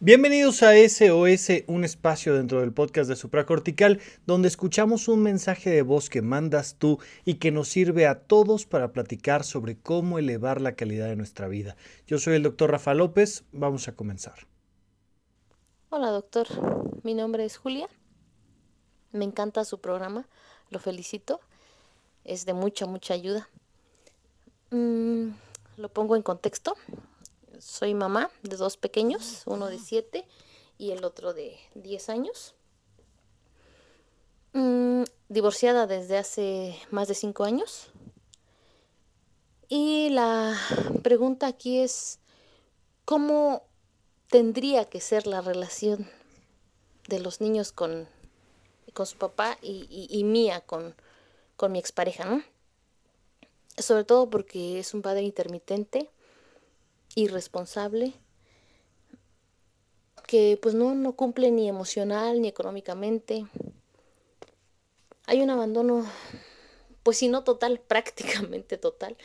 Bienvenidos a SOS, un espacio dentro del podcast de Supracortical, donde escuchamos un mensaje de voz que mandas tú y que nos sirve a todos para platicar sobre cómo elevar la calidad de nuestra vida. Yo soy el doctor Rafa López, vamos a comenzar. Hola doctor, mi nombre es Julia, me encanta su programa, lo felicito, es de mucha, mucha ayuda. Mm, lo pongo en contexto, soy mamá de dos pequeños, uno de siete y el otro de diez años. Mm, divorciada desde hace más de cinco años. Y la pregunta aquí es, ¿cómo tendría que ser la relación de los niños con, su papá y, mía con, con mi expareja? ¿no? Sobre todo porque es un padre intermitente irresponsable que pues no, no cumple ni emocional ni económicamente. Hay un abandono, pues si no total, prácticamente total,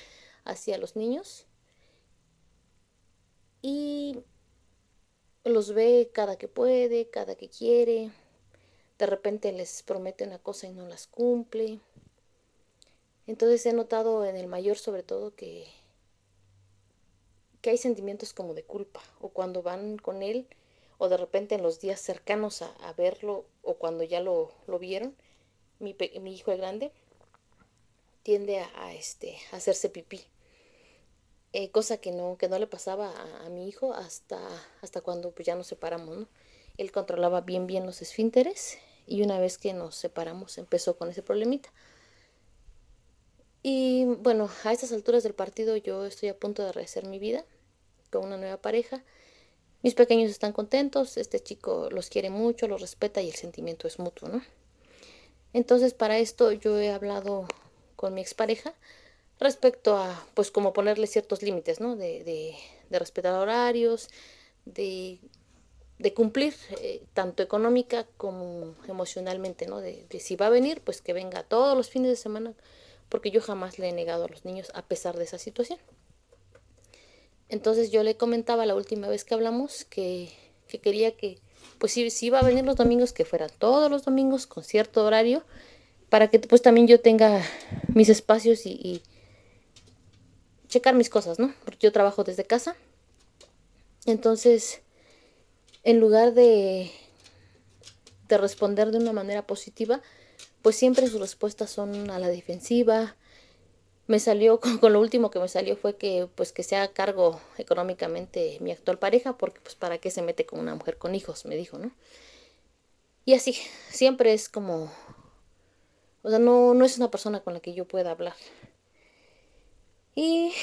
hacia los niños. Y los ve cada que puede, cada que quiere. De repente les promete una cosa y no las cumple. Entonces he notado en el mayor sobre todo que que hay sentimientos como de culpa, o cuando van con él, o de repente en los días cercanos a, verlo, o cuando ya lo, vieron, mi, hijo el grande tiende a, este, hacerse pipí. Eh, cosa que no, que no le pasaba a, mi hijo hasta, hasta cuando pues, ya nos separamos, ¿no? Él controlaba bien bien los esfínteres y una vez que nos separamos empezó con ese problemita. Y bueno, a estas alturas del partido yo estoy a punto de rehacer mi vida con una nueva pareja. Mis pequeños están contentos, este chico los quiere mucho, los respeta y el sentimiento es mutuo, ¿no? Entonces para esto yo he hablado con mi expareja respecto a, pues como ponerle ciertos límites, ¿no? De, respetar horarios, de, de cumplir eh, tanto económica como emocionalmente, ¿no? De, de si va a venir, pues que venga todos los fines de semana porque yo jamás le he negado a los niños a pesar de esa situación. Entonces yo le comentaba la última vez que hablamos que, quería que, pues si, iba a venir los domingos, que fuera todos los domingos con cierto horario, para que pues también yo tenga mis espacios y, y checar mis cosas, ¿no? Porque yo trabajo desde casa. Entonces, en lugar de, de responder de una manera positiva, pues siempre sus respuestas son a la defensiva. Me salió, con, lo último que me salió fue que pues que sea cargo económicamente mi actual pareja, porque pues para qué se mete con una mujer con hijos, me dijo, ¿no? Y así, siempre es como, o sea, no, no es una persona con la que yo pueda hablar. Y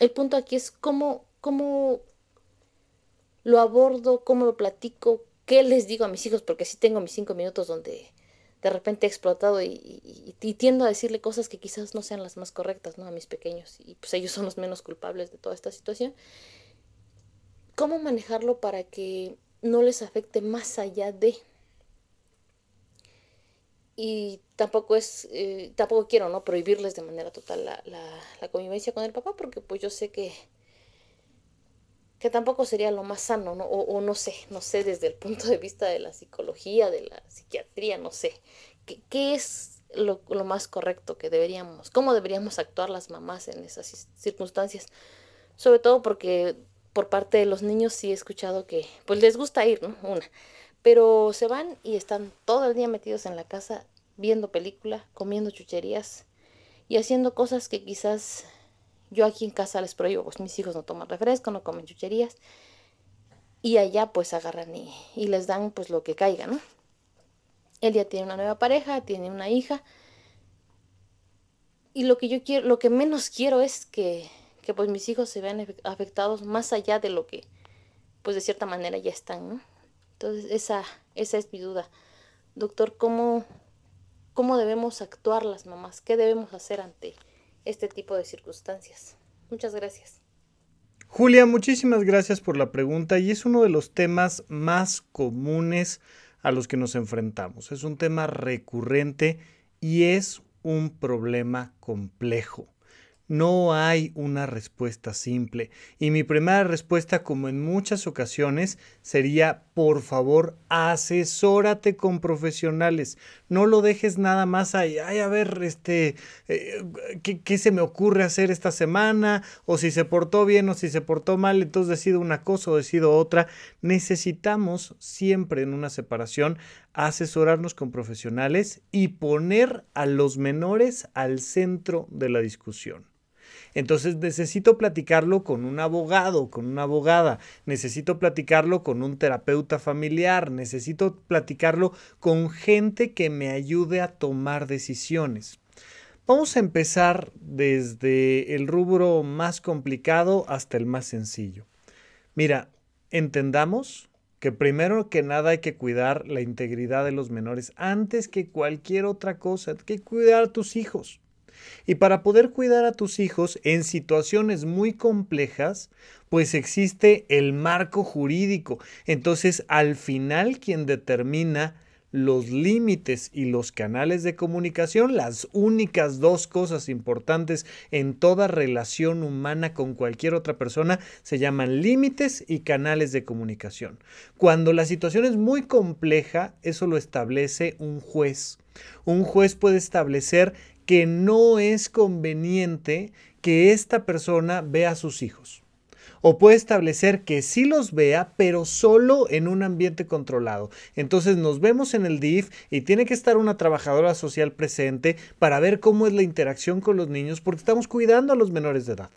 el punto aquí es cómo, cómo lo abordo, cómo lo platico, qué les digo a mis hijos, porque sí tengo mis cinco minutos donde de repente he explotado y, tiendo a decirle cosas que quizás no sean las más correctas, ¿no? A mis pequeños. Y pues ellos son los menos culpables de toda esta situación. ¿Cómo manejarlo para que no les afecte más allá de... Y tampoco es, eh, tampoco quiero, ¿no? Prohibirles de manera total la, la, la convivencia con el papá, porque pues yo sé que que tampoco sería lo más sano, ¿no? O, no sé, no sé desde el punto de vista de la psicología, de la psiquiatría, no sé, ¿qué, es lo, más correcto que deberíamos, cómo deberíamos actuar las mamás en esas circunstancias? Sobre todo porque por parte de los niños sí he escuchado que, pues les gusta ir, ¿no? Una, pero se van y están todo el día metidos en la casa viendo película, comiendo chucherías y haciendo cosas que quizás yo aquí en casa les prohíbo, pues mis hijos no toman refresco, no comen chucherías. Y allá pues agarran y, les dan pues lo que caiga, ¿no? Él ya tiene una nueva pareja, tiene una hija. Y lo que yo quiero, lo que menos quiero es que, pues mis hijos se vean afectados más allá de lo que pues de cierta manera ya están, ¿no? Entonces esa, esa es mi duda. Doctor, ¿cómo, ¿cómo debemos actuar las mamás? ¿Qué debemos hacer ante este tipo de circunstancias. Muchas gracias. Julia, muchísimas gracias por la pregunta y es uno de los temas más comunes a los que nos enfrentamos. Es un tema recurrente y es un problema complejo. No hay una respuesta simple. Y mi primera respuesta, como en muchas ocasiones, sería, por favor, asesórate con profesionales. No lo dejes nada más ahí. Ay, a ver, este, eh, ¿qué, se me ocurre hacer esta semana? O si se portó bien o si se portó mal, entonces decido una cosa o decido otra. Necesitamos siempre en una separación asesorarnos con profesionales y poner a los menores al centro de la discusión. Entonces necesito platicarlo con un abogado, con una abogada, necesito platicarlo con un terapeuta familiar, necesito platicarlo con gente que me ayude a tomar decisiones. Vamos a empezar desde el rubro más complicado hasta el más sencillo. Mira, entendamos que primero que nada hay que cuidar la integridad de los menores antes que cualquier otra cosa, hay que cuidar a tus hijos. Y para poder cuidar a tus hijos en situaciones muy complejas, pues existe el marco jurídico. Entonces, al final, quien determina los límites y los canales de comunicación, las únicas dos cosas importantes en toda relación humana con cualquier otra persona, se llaman límites y canales de comunicación. Cuando la situación es muy compleja, eso lo establece un juez. Un juez puede establecer que no es conveniente que esta persona vea a sus hijos. O puede establecer que sí los vea, pero solo en un ambiente controlado. Entonces nos vemos en el DIF y tiene que estar una trabajadora social presente para ver cómo es la interacción con los niños porque estamos cuidando a los menores de edad.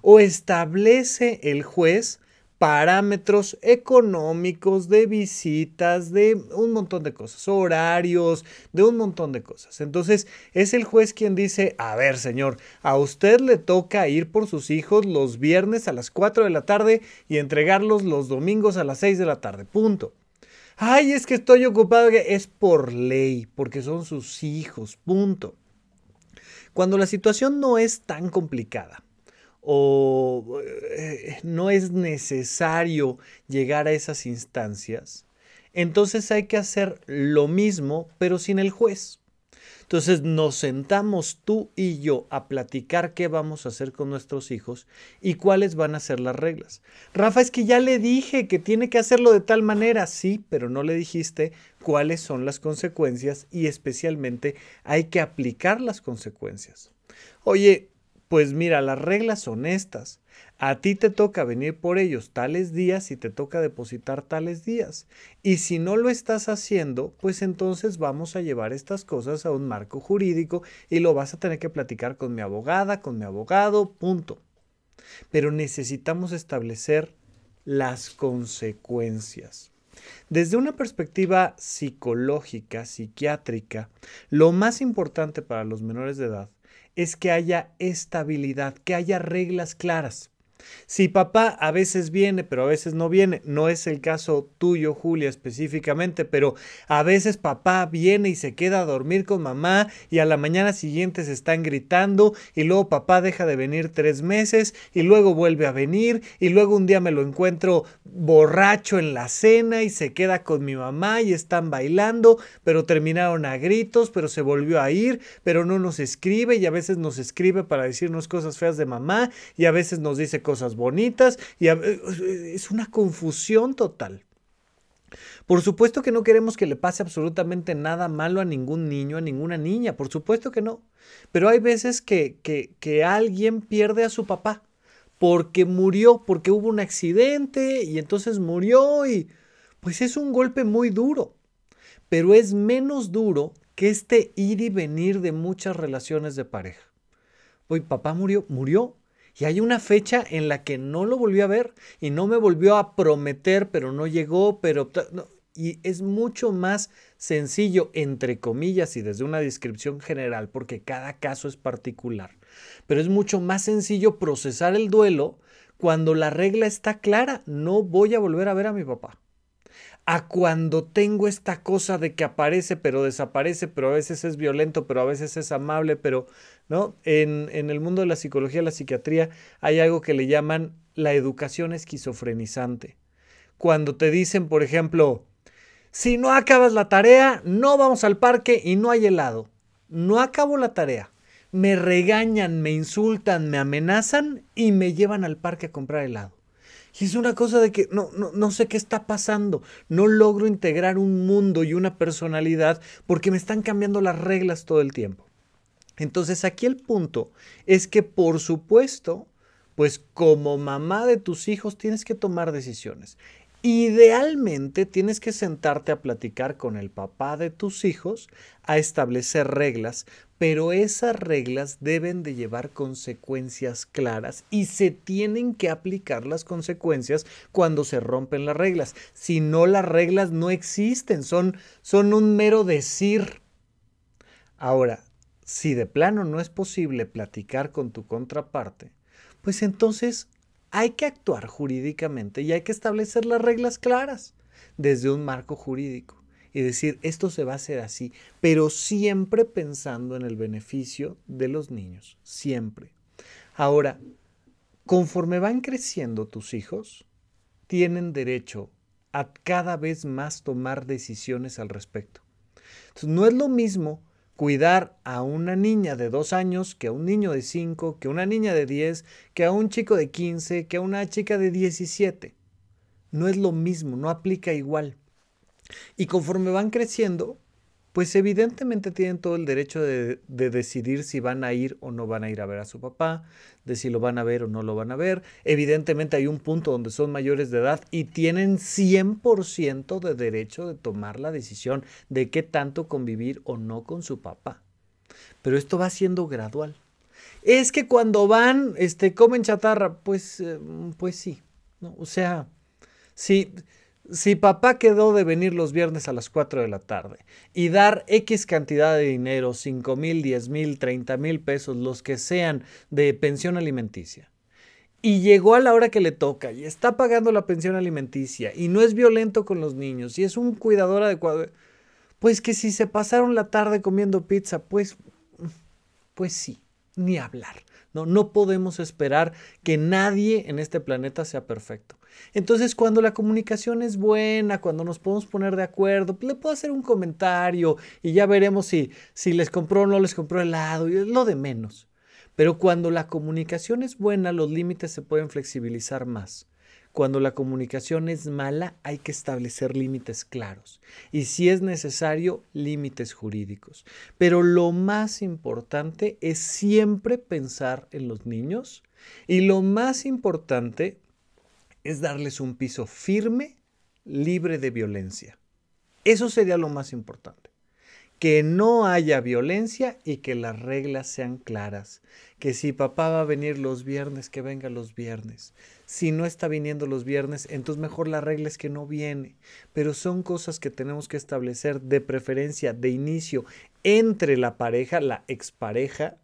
O establece el juez parámetros económicos, de visitas, de un montón de cosas, horarios, de un montón de cosas. Entonces es el juez quien dice, a ver señor, a usted le toca ir por sus hijos los viernes a las 4 de la tarde y entregarlos los domingos a las 6 de la tarde, punto. Ay, es que estoy ocupado, es por ley, porque son sus hijos, punto. Cuando la situación no es tan complicada, o eh, no es necesario llegar a esas instancias, entonces hay que hacer lo mismo pero sin el juez. Entonces nos sentamos tú y yo a platicar qué vamos a hacer con nuestros hijos y cuáles van a ser las reglas. Rafa, es que ya le dije que tiene que hacerlo de tal manera, sí, pero no le dijiste cuáles son las consecuencias y especialmente hay que aplicar las consecuencias. Oye, pues mira, las reglas son estas. A ti te toca venir por ellos tales días y te toca depositar tales días. Y si no lo estás haciendo, pues entonces vamos a llevar estas cosas a un marco jurídico y lo vas a tener que platicar con mi abogada, con mi abogado, punto. Pero necesitamos establecer las consecuencias. Desde una perspectiva psicológica, psiquiátrica, lo más importante para los menores de edad es que haya estabilidad, que haya reglas claras. Si papá a veces viene, pero a veces no viene, no es el caso tuyo, Julia, específicamente, pero a veces papá viene y se queda a dormir con mamá y a la mañana siguiente se están gritando y luego papá deja de venir tres meses y luego vuelve a venir y luego un día me lo encuentro borracho en la cena y se queda con mi mamá y están bailando, pero terminaron a gritos, pero se volvió a ir, pero no nos escribe y a veces nos escribe para decirnos cosas feas de mamá y a veces nos dice cosas bonitas y eh, es una confusión total. Por supuesto que no queremos que le pase absolutamente nada malo a ningún niño, a ninguna niña, por supuesto que no. Pero hay veces que, que, que alguien pierde a su papá porque murió, porque hubo un accidente y entonces murió y pues es un golpe muy duro. Pero es menos duro que este ir y venir de muchas relaciones de pareja. Hoy papá murió, murió, y hay una fecha en la que no lo volvió a ver y no me volvió a prometer, pero no llegó, pero... Y es mucho más sencillo, entre comillas, y desde una descripción general, porque cada caso es particular. Pero es mucho más sencillo procesar el duelo cuando la regla está clara. No voy a volver a ver a mi papá a cuando tengo esta cosa de que aparece, pero desaparece, pero a veces es violento, pero a veces es amable, pero, ¿no? En, en el mundo de la psicología, la psiquiatría, hay algo que le llaman la educación esquizofrenizante. Cuando te dicen, por ejemplo, si no acabas la tarea, no vamos al parque y no hay helado. No acabo la tarea. Me regañan, me insultan, me amenazan y me llevan al parque a comprar helado. Y es una cosa de que no, no, no sé qué está pasando. No logro integrar un mundo y una personalidad porque me están cambiando las reglas todo el tiempo. Entonces aquí el punto es que por supuesto, pues como mamá de tus hijos tienes que tomar decisiones. Idealmente tienes que sentarte a platicar con el papá de tus hijos, a establecer reglas, pero esas reglas deben de llevar consecuencias claras y se tienen que aplicar las consecuencias cuando se rompen las reglas. Si no, las reglas no existen, son, son un mero decir. Ahora, si de plano no es posible platicar con tu contraparte, pues entonces hay que actuar jurídicamente y hay que establecer las reglas claras desde un marco jurídico y decir esto se va a hacer así, pero siempre pensando en el beneficio de los niños, siempre. Ahora, conforme van creciendo tus hijos, tienen derecho a cada vez más tomar decisiones al respecto. no es lo mismo cuidar a una niña de dos años, que a un niño de cinco, que a una niña de 10, que a un chico de 15, que a una chica de 17. No es lo mismo, no aplica igual. Y conforme van creciendo, pues evidentemente tienen todo el derecho de, decidir si van a ir o no van a ir a ver a su papá, de si lo van a ver o no lo van a ver. Evidentemente hay un punto donde son mayores de edad y tienen 100% de derecho de tomar la decisión de qué tanto convivir o no con su papá. Pero esto va siendo gradual. Es que cuando van, este, comen chatarra, pues, eh, pues sí, ¿no? O sea, sí. Si papá quedó de venir los viernes a las 4 de la tarde y dar X cantidad de dinero, 5 mil, 10 mil, 30 mil pesos, los que sean de pensión alimenticia, y llegó a la hora que le toca y está pagando la pensión alimenticia y no es violento con los niños y es un cuidador adecuado, pues que si se pasaron la tarde comiendo pizza, pues, pues sí, ni hablar. No, podemos esperar que nadie en este planeta sea perfecto. Entonces, cuando la comunicación es buena, cuando nos podemos poner de acuerdo, pues, le puedo hacer un comentario y ya veremos si, si les compró o no les compró helado, y es lo de menos. Pero cuando la comunicación es buena, los límites se pueden flexibilizar más. Cuando la comunicación es mala, hay que establecer límites claros y si es necesario, límites jurídicos. Pero lo más importante es siempre pensar en los niños y lo más importante es darles un piso firme, libre de violencia. Eso sería lo más importante que no haya violencia y que las reglas sean claras. Que si papá va a venir los viernes, que venga los viernes. Si no está viniendo los viernes, entonces mejor la regla es que no viene. Pero son cosas que tenemos que establecer de preferencia, de inicio, entre la pareja, la expareja,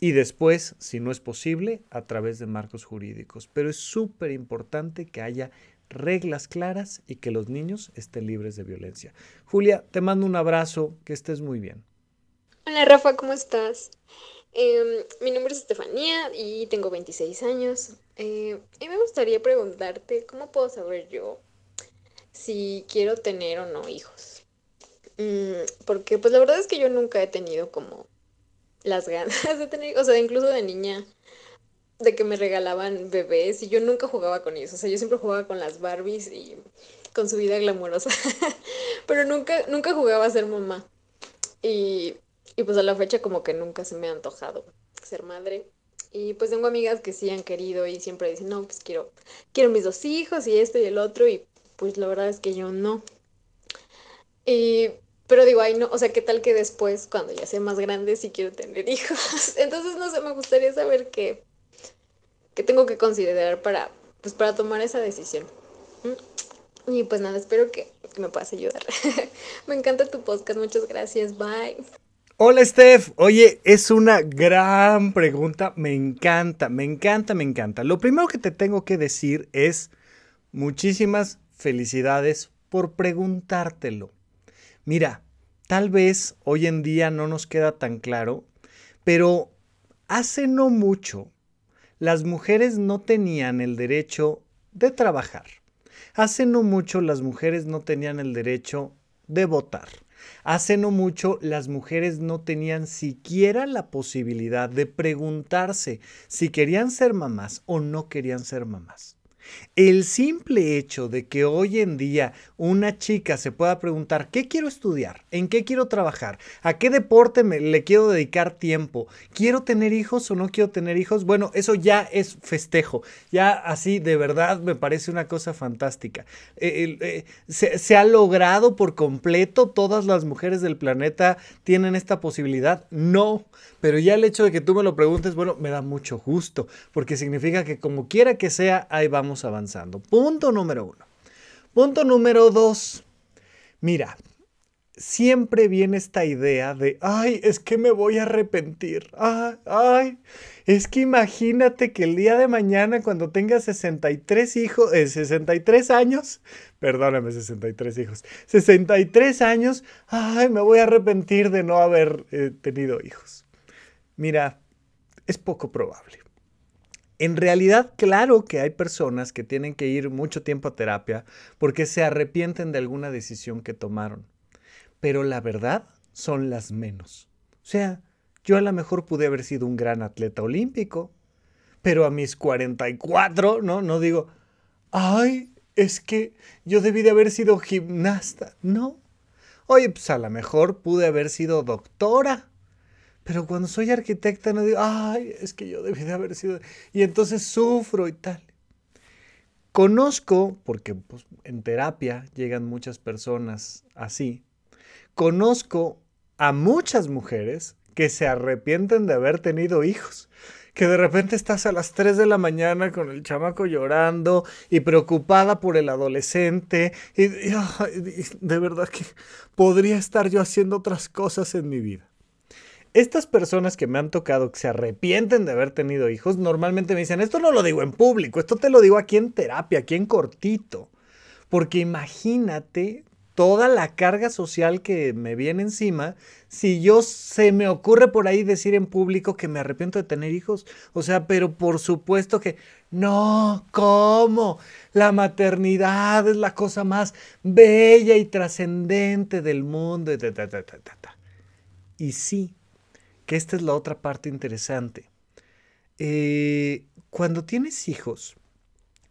y después, si no es posible, a través de marcos jurídicos. Pero es súper importante que haya reglas claras y que los niños estén libres de violencia. Julia, te mando un abrazo, que estés muy bien. Hola Rafa, ¿cómo estás? Em, mi nombre es Estefanía y tengo 26 años. Em, y me gustaría preguntarte, ¿cómo puedo saber yo si quiero tener o no hijos? Mm, porque pues la verdad es que yo nunca he tenido como las ganas de tener, o sea, incluso de niña de que me regalaban bebés y yo nunca jugaba con ellos. O sea, yo siempre jugaba con las Barbies y con su vida glamurosa. Pero nunca, nunca jugaba a ser mamá. Y, pues a la fecha como que nunca se me ha antojado ser madre. Y pues tengo amigas que sí han querido y siempre dicen, no, pues quiero, quiero mis dos hijos y esto y el otro. Y pues la verdad es que yo no. Y, pero digo, ay no, o sea, ¿qué tal que después, cuando ya sea más grande, sí quiero tener hijos? Entonces, no sé, me gustaría saber qué, que tengo que considerar para, pues, para tomar esa decisión. Mm. Y pues nada, espero que, que me puedas ayudar. me encanta tu podcast, muchas gracias, bye. Hola Steph, oye, es una gran pregunta, me encanta, me encanta, me encanta. Lo primero que te tengo que decir es muchísimas felicidades por preguntártelo. Mira, tal vez hoy en día no nos queda tan claro, pero hace no mucho las mujeres no tenían el derecho de trabajar. Hace no mucho las mujeres no tenían el derecho de votar. Hace no mucho las mujeres no tenían siquiera la posibilidad de preguntarse si querían ser mamás o no querían ser mamás. El simple hecho de que hoy en día una chica se pueda preguntar qué quiero estudiar, en qué quiero trabajar, a qué deporte me, le quiero dedicar tiempo, quiero tener hijos o no quiero tener hijos, bueno, eso ya es festejo, ya así de verdad me parece una cosa fantástica. Eh, eh, se, se ha logrado por completo, todas las mujeres del planeta tienen esta posibilidad, no, pero ya el hecho de que tú me lo preguntes, bueno, me da mucho gusto, porque significa que como quiera que sea, ahí vamos avanzando. Punto número uno. Punto número dos. Mira, siempre viene esta idea de, ay, es que me voy a arrepentir. Ay, ah, ay, es que imagínate que el día de mañana cuando tenga 63 hijos, eh, 63 años, perdóname, 63 hijos, 63 años, ay, me voy a arrepentir de no haber eh, tenido hijos. Mira, es poco probable. En realidad, claro que hay personas que tienen que ir mucho tiempo a terapia porque se arrepienten de alguna decisión que tomaron. Pero la verdad son las menos. O sea, yo a lo mejor pude haber sido un gran atleta olímpico, pero a mis 44, ¿no? No digo, ay, es que yo debí de haber sido gimnasta. No. Oye, pues a lo mejor pude haber sido doctora. Pero cuando soy arquitecta no digo, ay, es que yo debí de haber sido. Y entonces sufro y tal. Conozco, porque pues, en terapia llegan muchas personas así, conozco a muchas mujeres que se arrepienten de haber tenido hijos. Que de repente estás a las 3 de la mañana con el chamaco llorando y preocupada por el adolescente. y de verdad que podría estar yo haciendo otras cosas en mi vida. Estas personas que me han tocado que se arrepienten de haber tenido hijos, normalmente me dicen, esto no lo digo en público, esto te lo digo aquí en terapia, aquí en cortito. Porque imagínate toda la carga social que me viene encima si yo se me ocurre por ahí decir en público que me arrepiento de tener hijos. O sea, pero por supuesto que no, ¿cómo? La maternidad es la cosa más bella y trascendente del mundo. Y y sí, que esta es la otra parte interesante. Eh, cuando tienes hijos,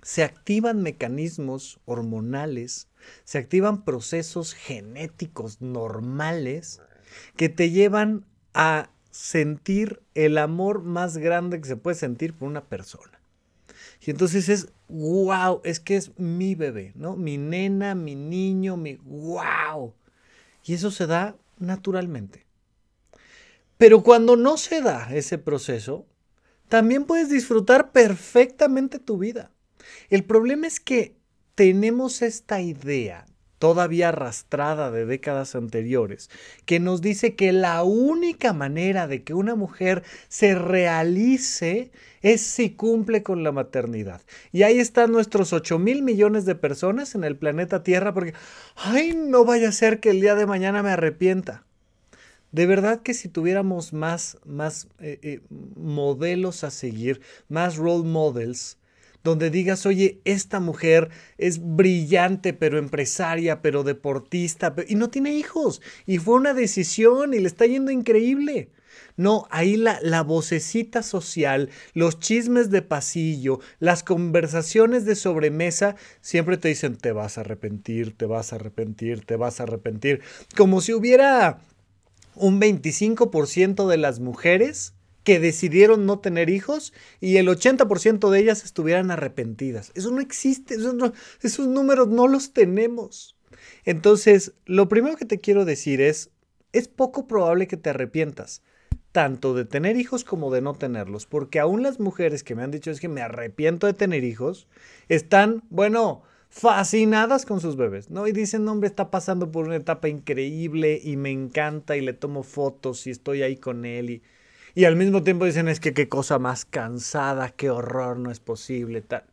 se activan mecanismos hormonales, se activan procesos genéticos normales que te llevan a sentir el amor más grande que se puede sentir por una persona. Y entonces es, wow, es que es mi bebé, ¿no? Mi nena, mi niño, mi wow. Y eso se da naturalmente. Pero cuando no se da ese proceso, también puedes disfrutar perfectamente tu vida. El problema es que tenemos esta idea todavía arrastrada de décadas anteriores, que nos dice que la única manera de que una mujer se realice es si cumple con la maternidad. Y ahí están nuestros 8 mil millones de personas en el planeta Tierra porque, ay, no vaya a ser que el día de mañana me arrepienta. De verdad que si tuviéramos más, más eh, eh, modelos a seguir, más role models, donde digas, oye, esta mujer es brillante, pero empresaria, pero deportista, y no tiene hijos, y fue una decisión y le está yendo increíble. No, ahí la, la vocecita social, los chismes de pasillo, las conversaciones de sobremesa, siempre te dicen, te vas a arrepentir, te vas a arrepentir, te vas a arrepentir, como si hubiera un 25% de las mujeres que decidieron no tener hijos y el 80% de ellas estuvieran arrepentidas. Eso no existe, esos números no los tenemos. Entonces, lo primero que te quiero decir es, es poco probable que te arrepientas, tanto de tener hijos como de no tenerlos, porque aún las mujeres que me han dicho es que me arrepiento de tener hijos, están, bueno, fascinadas con sus bebés, ¿no? Y dicen, hombre, está pasando por una etapa increíble y me encanta y le tomo fotos y estoy ahí con él y, y al mismo tiempo dicen, es que qué cosa más cansada, qué horror, no es posible, tal.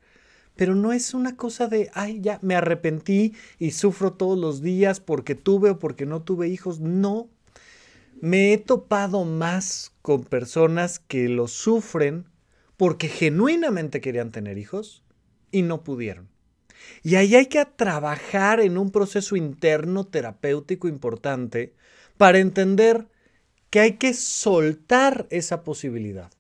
Pero no es una cosa de, ay, ya me arrepentí y sufro todos los días porque tuve o porque no tuve hijos. No, me he topado más con personas que lo sufren porque genuinamente querían tener hijos y no pudieron y ahí hay que trabajar en un proceso interno terapéutico importante para entender que hay que soltar esa posibilidad.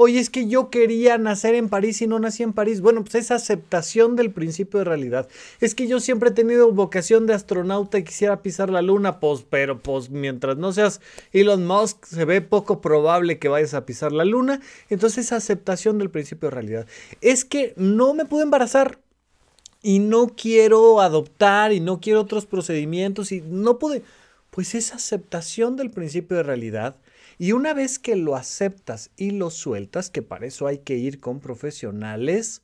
Oye, es que yo quería nacer en París y no nací en París. Bueno, pues esa aceptación del principio de realidad. Es que yo siempre he tenido vocación de astronauta y quisiera pisar la luna, pues, pero pues mientras no seas Elon Musk, se ve poco probable que vayas a pisar la luna. Entonces, esa aceptación del principio de realidad. Es que no me pude embarazar y no quiero adoptar y no quiero otros procedimientos y no pude. Pues esa aceptación del principio de realidad. Y una vez que lo aceptas y lo sueltas, que para eso hay que ir con profesionales,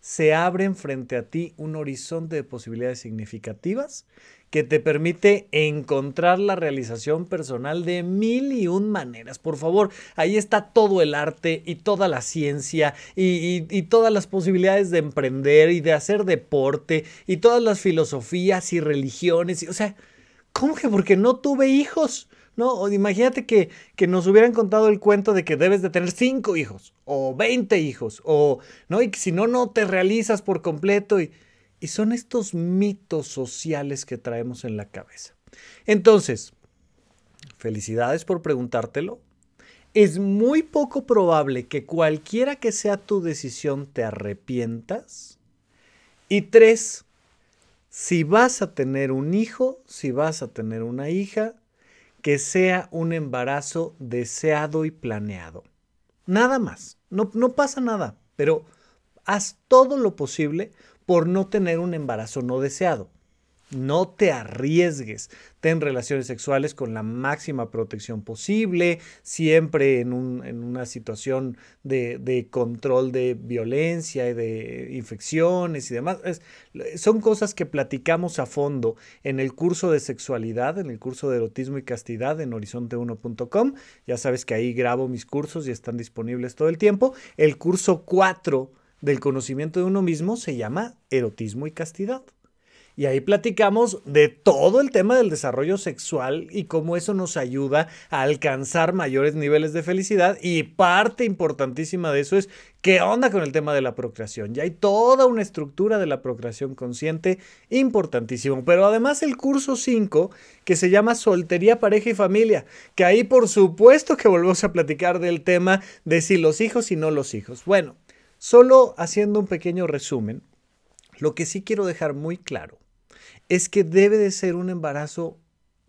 se abre frente a ti un horizonte de posibilidades significativas que te permite encontrar la realización personal de mil y un maneras. Por favor, ahí está todo el arte y toda la ciencia y, todas las posibilidades de emprender y de hacer deporte y todas las filosofías y religiones. Y, o sea, ¿cómo que porque no tuve hijos? No, imagínate que, nos hubieran contado el cuento de que debes de tener cinco hijos o veinte hijos o no, y que si no, no te realizas por completo y y son estos mitos sociales que traemos en la cabeza. Entonces, felicidades por preguntártelo. Es muy poco probable que cualquiera que sea tu decisión te arrepientas. Y tres, si vas a tener un hijo, si vas a tener una hija, que sea un embarazo deseado y planeado. Nada más, no, no pasa nada, pero haz todo lo posible por no tener un embarazo no deseado. No te arriesgues. Ten relaciones sexuales con la máxima protección posible, siempre en, en una situación de, control de violencia y de infecciones y demás. son cosas que platicamos a fondo en el curso de sexualidad, en el curso de erotismo y castidad en horizonte1.com. Ya sabes que ahí grabo mis cursos y están disponibles todo el tiempo. El curso 4 del conocimiento de uno mismo se llama erotismo y castidad. Y ahí platicamos de todo el tema del desarrollo sexual y cómo eso nos ayuda a alcanzar mayores niveles de felicidad. Y parte importantísima de eso es qué onda con el tema de la procreación. Ya hay toda una estructura de la procreación consciente importantísima. Pero además el curso 5 que se llama Soltería, Pareja y Familia, que ahí por supuesto que volvemos a platicar del tema de si los hijos y no los hijos. Bueno, Solo haciendo un pequeño resumen, lo que sí quiero dejar muy claro es que debe de ser un embarazo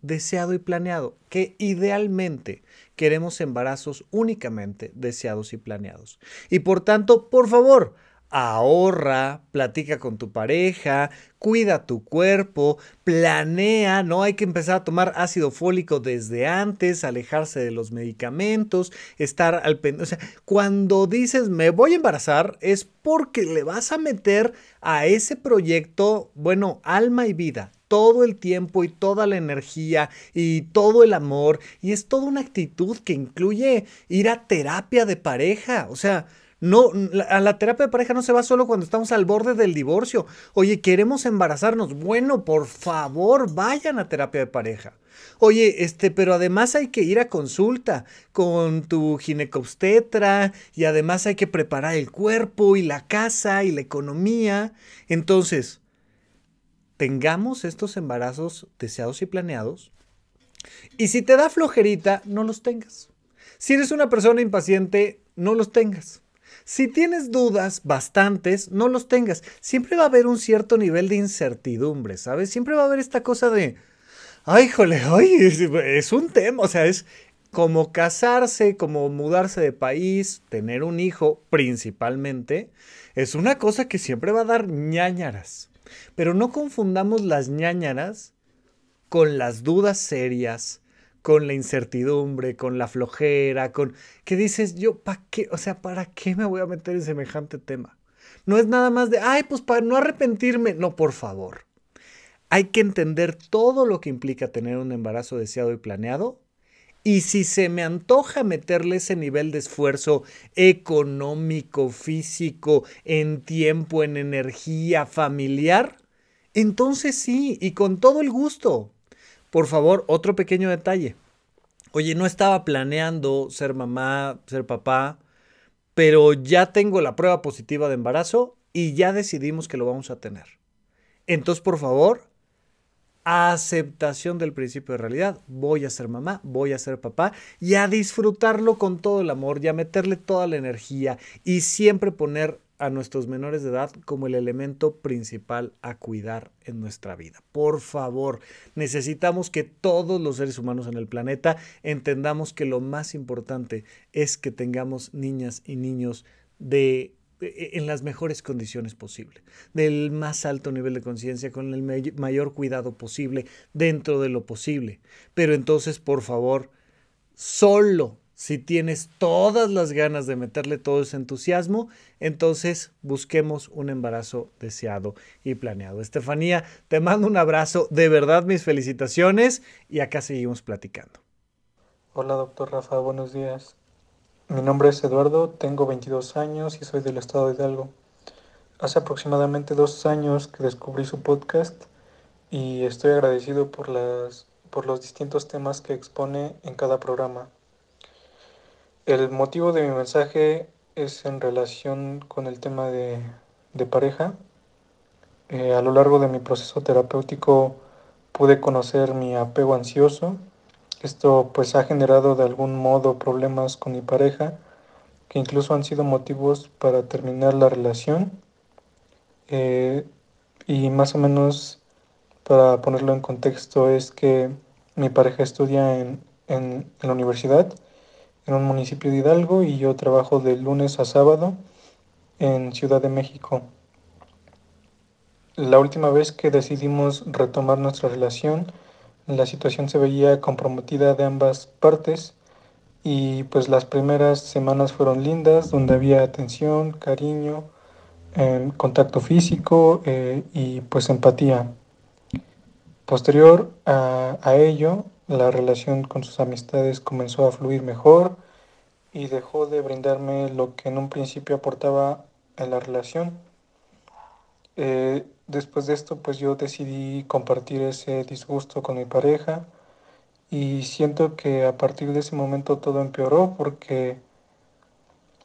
deseado y planeado, que idealmente queremos embarazos únicamente deseados y planeados. Y por tanto, por favor, ahorra, platica con tu pareja, cuida tu cuerpo, planea, ¿no? Hay que empezar a tomar ácido fólico desde antes, alejarse de los medicamentos, estar al pendiente. O sea, cuando dices me voy a embarazar es porque le vas a meter a ese proyecto, bueno, alma y vida, todo el tiempo y toda la energía y todo el amor y es toda una actitud que incluye ir a terapia de pareja, o sea, no, la, la terapia de pareja no se va solo cuando estamos al borde del divorcio. Oye, queremos embarazarnos. Bueno, por favor, vayan a terapia de pareja. Oye, este, pero además hay que ir a consulta con tu ginecobstetra y además hay que preparar el cuerpo y la casa y la economía. Entonces, tengamos estos embarazos deseados y planeados. Y si te da flojerita, no los tengas. Si eres una persona impaciente, no los tengas. Si tienes dudas, bastantes, no los tengas. Siempre va a haber un cierto nivel de incertidumbre, ¿sabes? Siempre va a haber esta cosa de, ay, jole, es, un tema, o sea, es como casarse, como mudarse de país, tener un hijo principalmente, es una cosa que siempre va a dar ñañaras. Pero no confundamos las ñañaras con las dudas serias, con la incertidumbre, con la flojera, con que dices yo, ¿para qué? O sea, ¿para qué me voy a meter en semejante tema? No es nada más de, ay, pues para no arrepentirme. No, por favor. Hay que entender todo lo que implica tener un embarazo deseado y planeado. Y si se me antoja meterle ese nivel de esfuerzo económico, físico, en tiempo, en energía familiar, entonces sí, y con todo el gusto. Por favor, otro pequeño detalle. Oye, no estaba planeando ser mamá, ser papá, pero ya tengo la prueba positiva de embarazo y ya decidimos que lo vamos a tener. Entonces, por favor, aceptación del principio de realidad. Voy a ser mamá, voy a ser papá y a disfrutarlo con todo el amor y a meterle toda la energía y siempre poner a nuestros menores de edad como el elemento principal a cuidar en nuestra vida. Por favor, necesitamos que todos los seres humanos en el planeta entendamos que lo más importante es que tengamos niñas y niños de e, en las mejores condiciones posibles, del más alto nivel de conciencia, con el mayor cuidado posible, dentro de lo posible. Pero entonces, por favor, solo si tienes todas las ganas de meterle todo ese entusiasmo, entonces busquemos un embarazo deseado y planeado. Estefanía, te mando un abrazo, de verdad mis felicitaciones y acá seguimos platicando. Hola doctor Rafa, buenos días. Mi nombre es Eduardo, tengo 22 años y soy del estado de Hidalgo. Hace aproximadamente dos años que descubrí su podcast y estoy agradecido por, las, por los distintos temas que expone en cada programa. El motivo de mi mensaje es en relación con el tema de, pareja. Eh, a lo largo de mi proceso terapéutico pude conocer mi apego ansioso. Esto pues ha generado de algún modo problemas con mi pareja que incluso han sido motivos para terminar la relación. Eh, y más o menos para ponerlo en contexto es que mi pareja estudia en la universidad en un municipio de Hidalgo y yo trabajo de lunes a sábado en Ciudad de México. La última vez que decidimos retomar nuestra relación, la situación se veía comprometida de ambas partes y pues las primeras semanas fueron lindas, donde había atención, cariño, contacto físico eh, y pues empatía. Posterior a ello, la relación con sus amistades comenzó a fluir mejor y dejó de brindarme lo que en un principio aportaba en la relación. Eh, después de esto, pues yo decidí compartir ese disgusto con mi pareja y siento que a partir de ese momento todo empeoró porque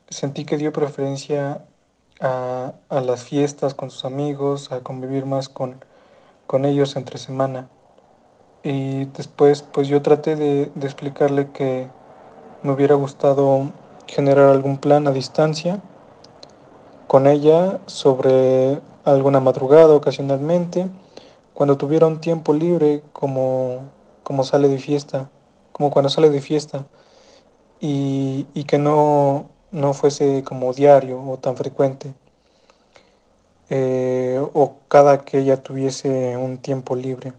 sentí que dio preferencia a, las fiestas con sus amigos, a convivir más con ellos entre semana y después pues yo traté de, explicarle que me hubiera gustado generar algún plan a distancia con ella sobre alguna madrugada ocasionalmente, cuando tuviera un tiempo libre como, como sale de fiesta, como cuando sale de fiesta, y, que no, no, fuese como diario o tan frecuente, eh, o cada que ella tuviese un tiempo libre.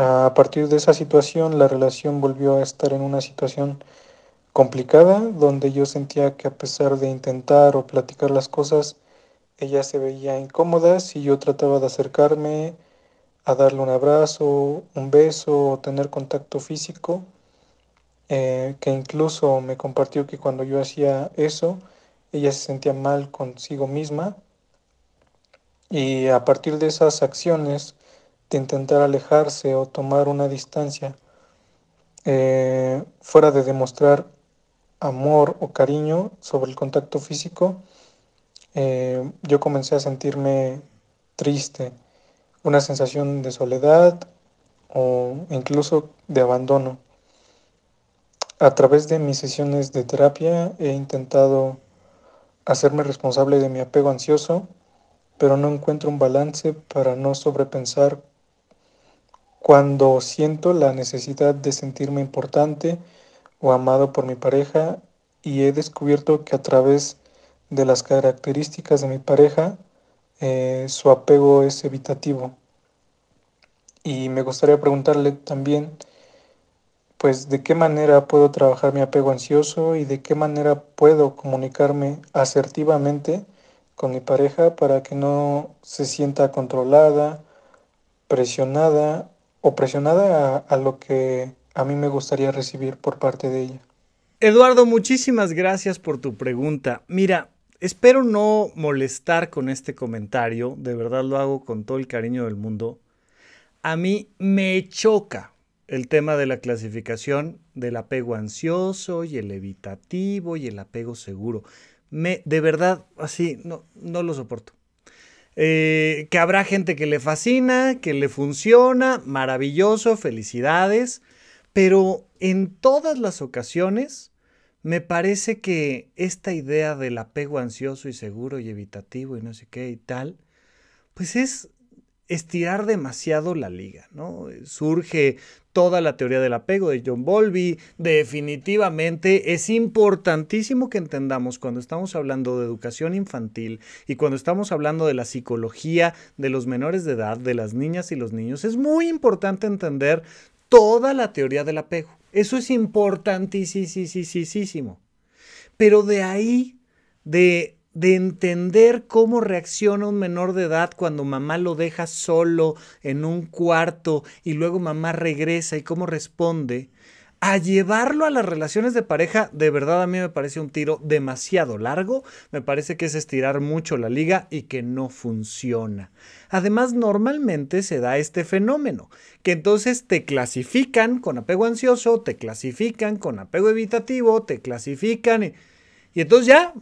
A partir de esa situación, la relación volvió a estar en una situación complicada, donde yo sentía que a pesar de intentar o platicar las cosas, ella se veía incómoda si yo trataba de acercarme a darle un abrazo, un beso o tener contacto físico, eh, que incluso me compartió que cuando yo hacía eso, ella se sentía mal consigo misma. Y a partir de esas acciones, de intentar alejarse o tomar una distancia eh, fuera de demostrar amor o cariño sobre el contacto físico, eh, yo comencé a sentirme triste, una sensación de soledad o incluso de abandono. A través de mis sesiones de terapia he intentado hacerme responsable de mi apego ansioso, pero no encuentro un balance para no sobrepensar cuando siento la necesidad de sentirme importante o amado por mi pareja y he descubierto que a través de las características de mi pareja, eh, su apego es evitativo. Y me gustaría preguntarle también, pues, de qué manera puedo trabajar mi apego ansioso y de qué manera puedo comunicarme asertivamente con mi pareja para que no se sienta controlada, presionada opresionada presionada a, lo que a mí me gustaría recibir por parte de ella. Eduardo, muchísimas gracias por tu pregunta. Mira, espero no molestar con este comentario, de verdad lo hago con todo el cariño del mundo. A mí me choca el tema de la clasificación del apego ansioso y el evitativo y el apego seguro. Me, de verdad, así, no, no lo soporto. Eh, que habrá gente que le fascina, que le funciona, maravilloso, felicidades. Pero en todas las ocasiones, me parece que esta idea del apego ansioso y seguro y evitativo y no sé qué y tal, pues es estirar demasiado la liga, ¿no? Surge toda la teoría del apego de John Bowlby. Definitivamente es importantísimo que entendamos cuando estamos hablando de educación infantil y cuando estamos hablando de la psicología de los menores de edad, de las niñas y los niños, es muy importante entender toda la teoría del apego. Eso es importantísimo. Pero de ahí, de de entender cómo reacciona un menor de edad cuando mamá lo deja solo en un cuarto y luego mamá regresa y cómo responde, a llevarlo a las relaciones de pareja, de verdad a mí me parece un tiro demasiado largo, me parece que es estirar mucho la liga y que no funciona. Además, normalmente se da este fenómeno, que entonces te clasifican con apego ansioso, te clasifican con apego evitativo, te clasifican... Y entonces ya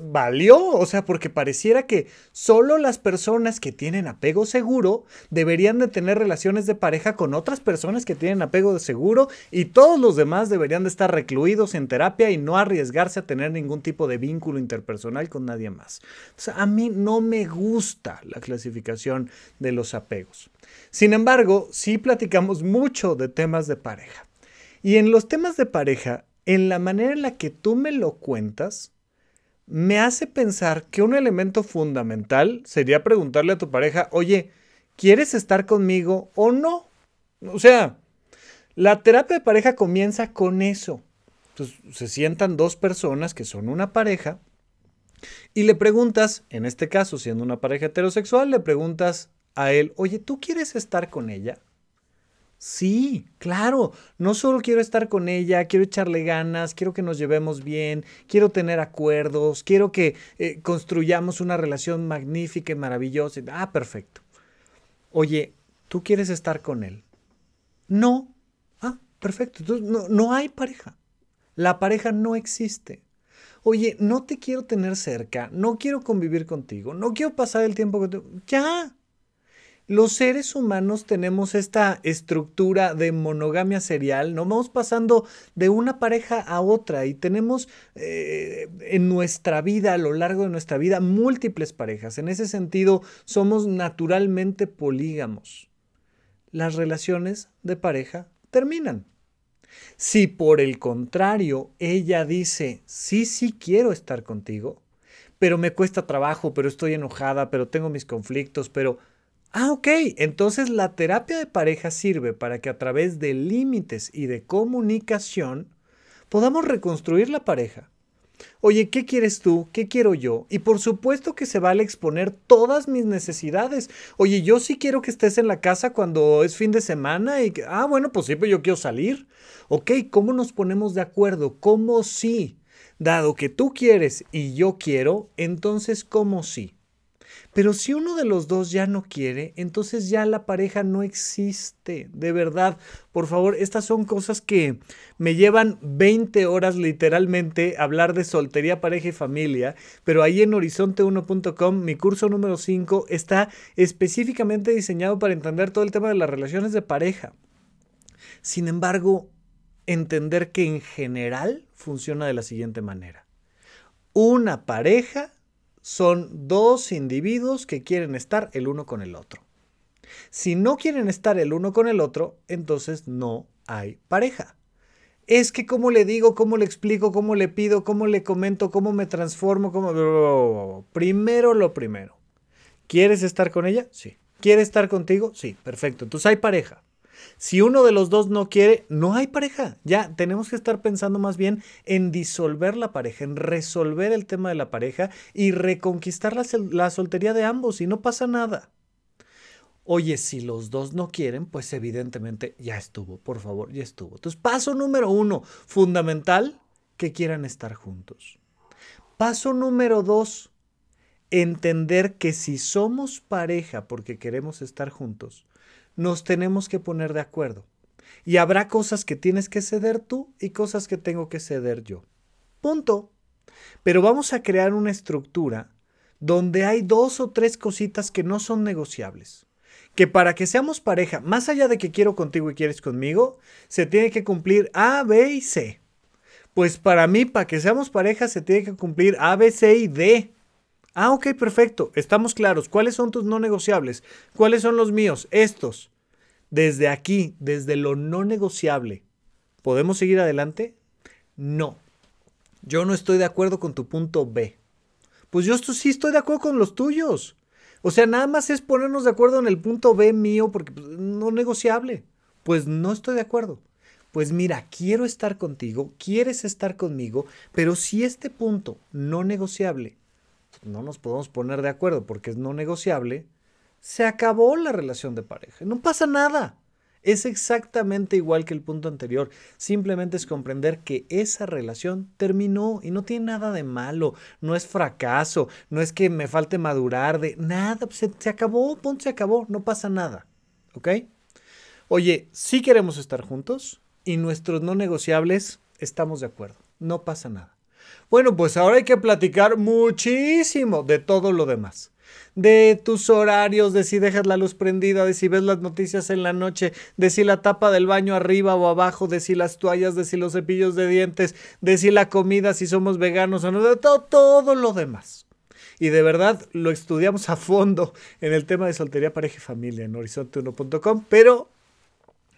valió, o sea, porque pareciera que solo las personas que tienen apego seguro deberían de tener relaciones de pareja con otras personas que tienen apego de seguro y todos los demás deberían de estar recluidos en terapia y no arriesgarse a tener ningún tipo de vínculo interpersonal con nadie más. O sea, a mí no me gusta la clasificación de los apegos. Sin embargo, sí platicamos mucho de temas de pareja. Y en los temas de pareja en la manera en la que tú me lo cuentas, me hace pensar que un elemento fundamental sería preguntarle a tu pareja, oye, ¿quieres estar conmigo o no? O sea, la terapia de pareja comienza con eso. se sientan dos personas que son una pareja y le preguntas, en este caso siendo una pareja heterosexual, le preguntas a él, oye, ¿tú quieres estar con ella? Sí, claro, no solo quiero estar con ella, quiero echarle ganas, quiero que nos llevemos bien, quiero tener acuerdos, quiero que eh, construyamos una relación magnífica y maravillosa. Ah, perfecto. Oye, ¿tú quieres estar con él? No. Ah, perfecto. Entonces, no, no hay pareja. La pareja no existe. Oye, no te quiero tener cerca, no quiero convivir contigo, no quiero pasar el tiempo contigo. Ya, los seres humanos tenemos esta estructura de monogamia serial, no vamos pasando de una pareja a otra y tenemos eh, en nuestra vida, a lo largo de nuestra vida, múltiples parejas. En ese sentido, somos naturalmente polígamos. Las relaciones de pareja terminan. Si por el contrario ella dice, sí, sí quiero estar contigo, pero me cuesta trabajo, pero estoy enojada, pero tengo mis conflictos, pero Ah, ok. Entonces la terapia de pareja sirve para que a través de límites y de comunicación podamos reconstruir la pareja. Oye, ¿qué quieres tú? ¿Qué quiero yo? Y por supuesto que se vale exponer todas mis necesidades. Oye, yo sí quiero que estés en la casa cuando es fin de semana y ah, bueno, pues sí, pero yo quiero salir. Ok, ¿cómo nos ponemos de acuerdo? ¿Cómo sí? Dado que tú quieres y yo quiero, entonces ¿cómo sí? Pero si uno de los dos ya no quiere, entonces ya la pareja no existe. De verdad, por favor, estas son cosas que me llevan 20 horas literalmente hablar de soltería, pareja y familia. Pero ahí en horizonte1.com, mi curso número 5 está específicamente diseñado para entender todo el tema de las relaciones de pareja. Sin embargo, entender que en general funciona de la siguiente manera. Una pareja son dos individuos que quieren estar el uno con el otro. Si no quieren estar el uno con el otro, entonces no hay pareja. Es que cómo le digo, cómo le explico, cómo le pido, cómo le comento, cómo me transformo, cómo... Primero lo primero. ¿Quieres estar con ella? Sí. ¿Quieres estar contigo? Sí, perfecto. Entonces hay pareja. Si uno de los dos no quiere, no hay pareja. Ya tenemos que estar pensando más bien en disolver la pareja, en resolver el tema de la pareja y reconquistar la, soltería de ambos y no pasa nada. Oye, si los dos no quieren, pues evidentemente ya estuvo, por favor, ya estuvo. Entonces, paso número uno, fundamental, que quieran estar juntos. Paso número dos, entender que si somos pareja porque queremos estar juntos, nos tenemos que poner de acuerdo. Y habrá cosas que tienes que ceder tú y cosas que tengo que ceder yo. Punto. Pero vamos a crear una estructura donde hay dos o tres cositas que no son negociables. Que para que seamos pareja, más allá de que quiero contigo y quieres conmigo, se tiene que cumplir A, B y C. Pues para mí, para que seamos pareja, se tiene que cumplir A, B, C y D. Ah, ok, perfecto. Estamos claros. ¿Cuáles son tus no negociables? ¿Cuáles son los míos? Estos. Desde aquí, desde lo no negociable, ¿podemos seguir adelante? No. Yo no estoy de acuerdo con tu punto B. Pues yo sí estoy de acuerdo con los tuyos. O sea, nada más es ponernos de acuerdo en el punto B mío porque pues, no negociable. Pues no estoy de acuerdo. Pues mira, quiero estar contigo, quieres estar conmigo, pero si este punto no negociable no nos podemos poner de acuerdo porque es no negociable, se acabó la relación de pareja. No pasa nada. Es exactamente igual que el punto anterior. Simplemente es comprender que esa relación terminó y no tiene nada de malo. No es fracaso, no es que me falte madurar, de nada. Se, acabó, punto, se acabó. No pasa nada. ¿Ok? Oye, si queremos estar juntos y nuestros no negociables estamos de acuerdo. No pasa nada. Bueno, pues ahora hay que platicar muchísimo de todo lo demás. De tus horarios, de si dejas la luz prendida, de si ves las noticias en la noche, de si la tapa del baño arriba o abajo, de si las toallas, de si los cepillos de dientes, de si la comida, si somos veganos o no, de todo, todo lo demás. Y de verdad lo estudiamos a fondo en el tema de soltería, pareja y familia en horizonte1.com, pero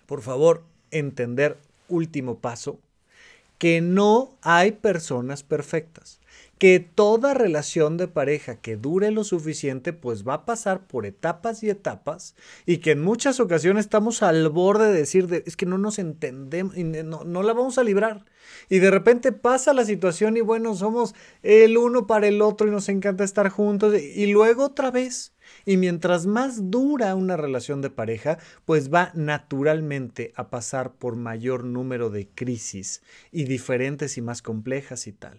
por favor, entender último paso, que no hay personas perfectas que toda relación de pareja que dure lo suficiente pues va a pasar por etapas y etapas y que en muchas ocasiones estamos al borde de decir es que no nos entendemos y no, no, la vamos a librar y de repente pasa la situación y bueno somos el uno para el otro y nos encanta estar juntos y luego otra vez y mientras más dura una relación de pareja, pues va naturalmente a pasar por mayor número de crisis y diferentes y más complejas y tal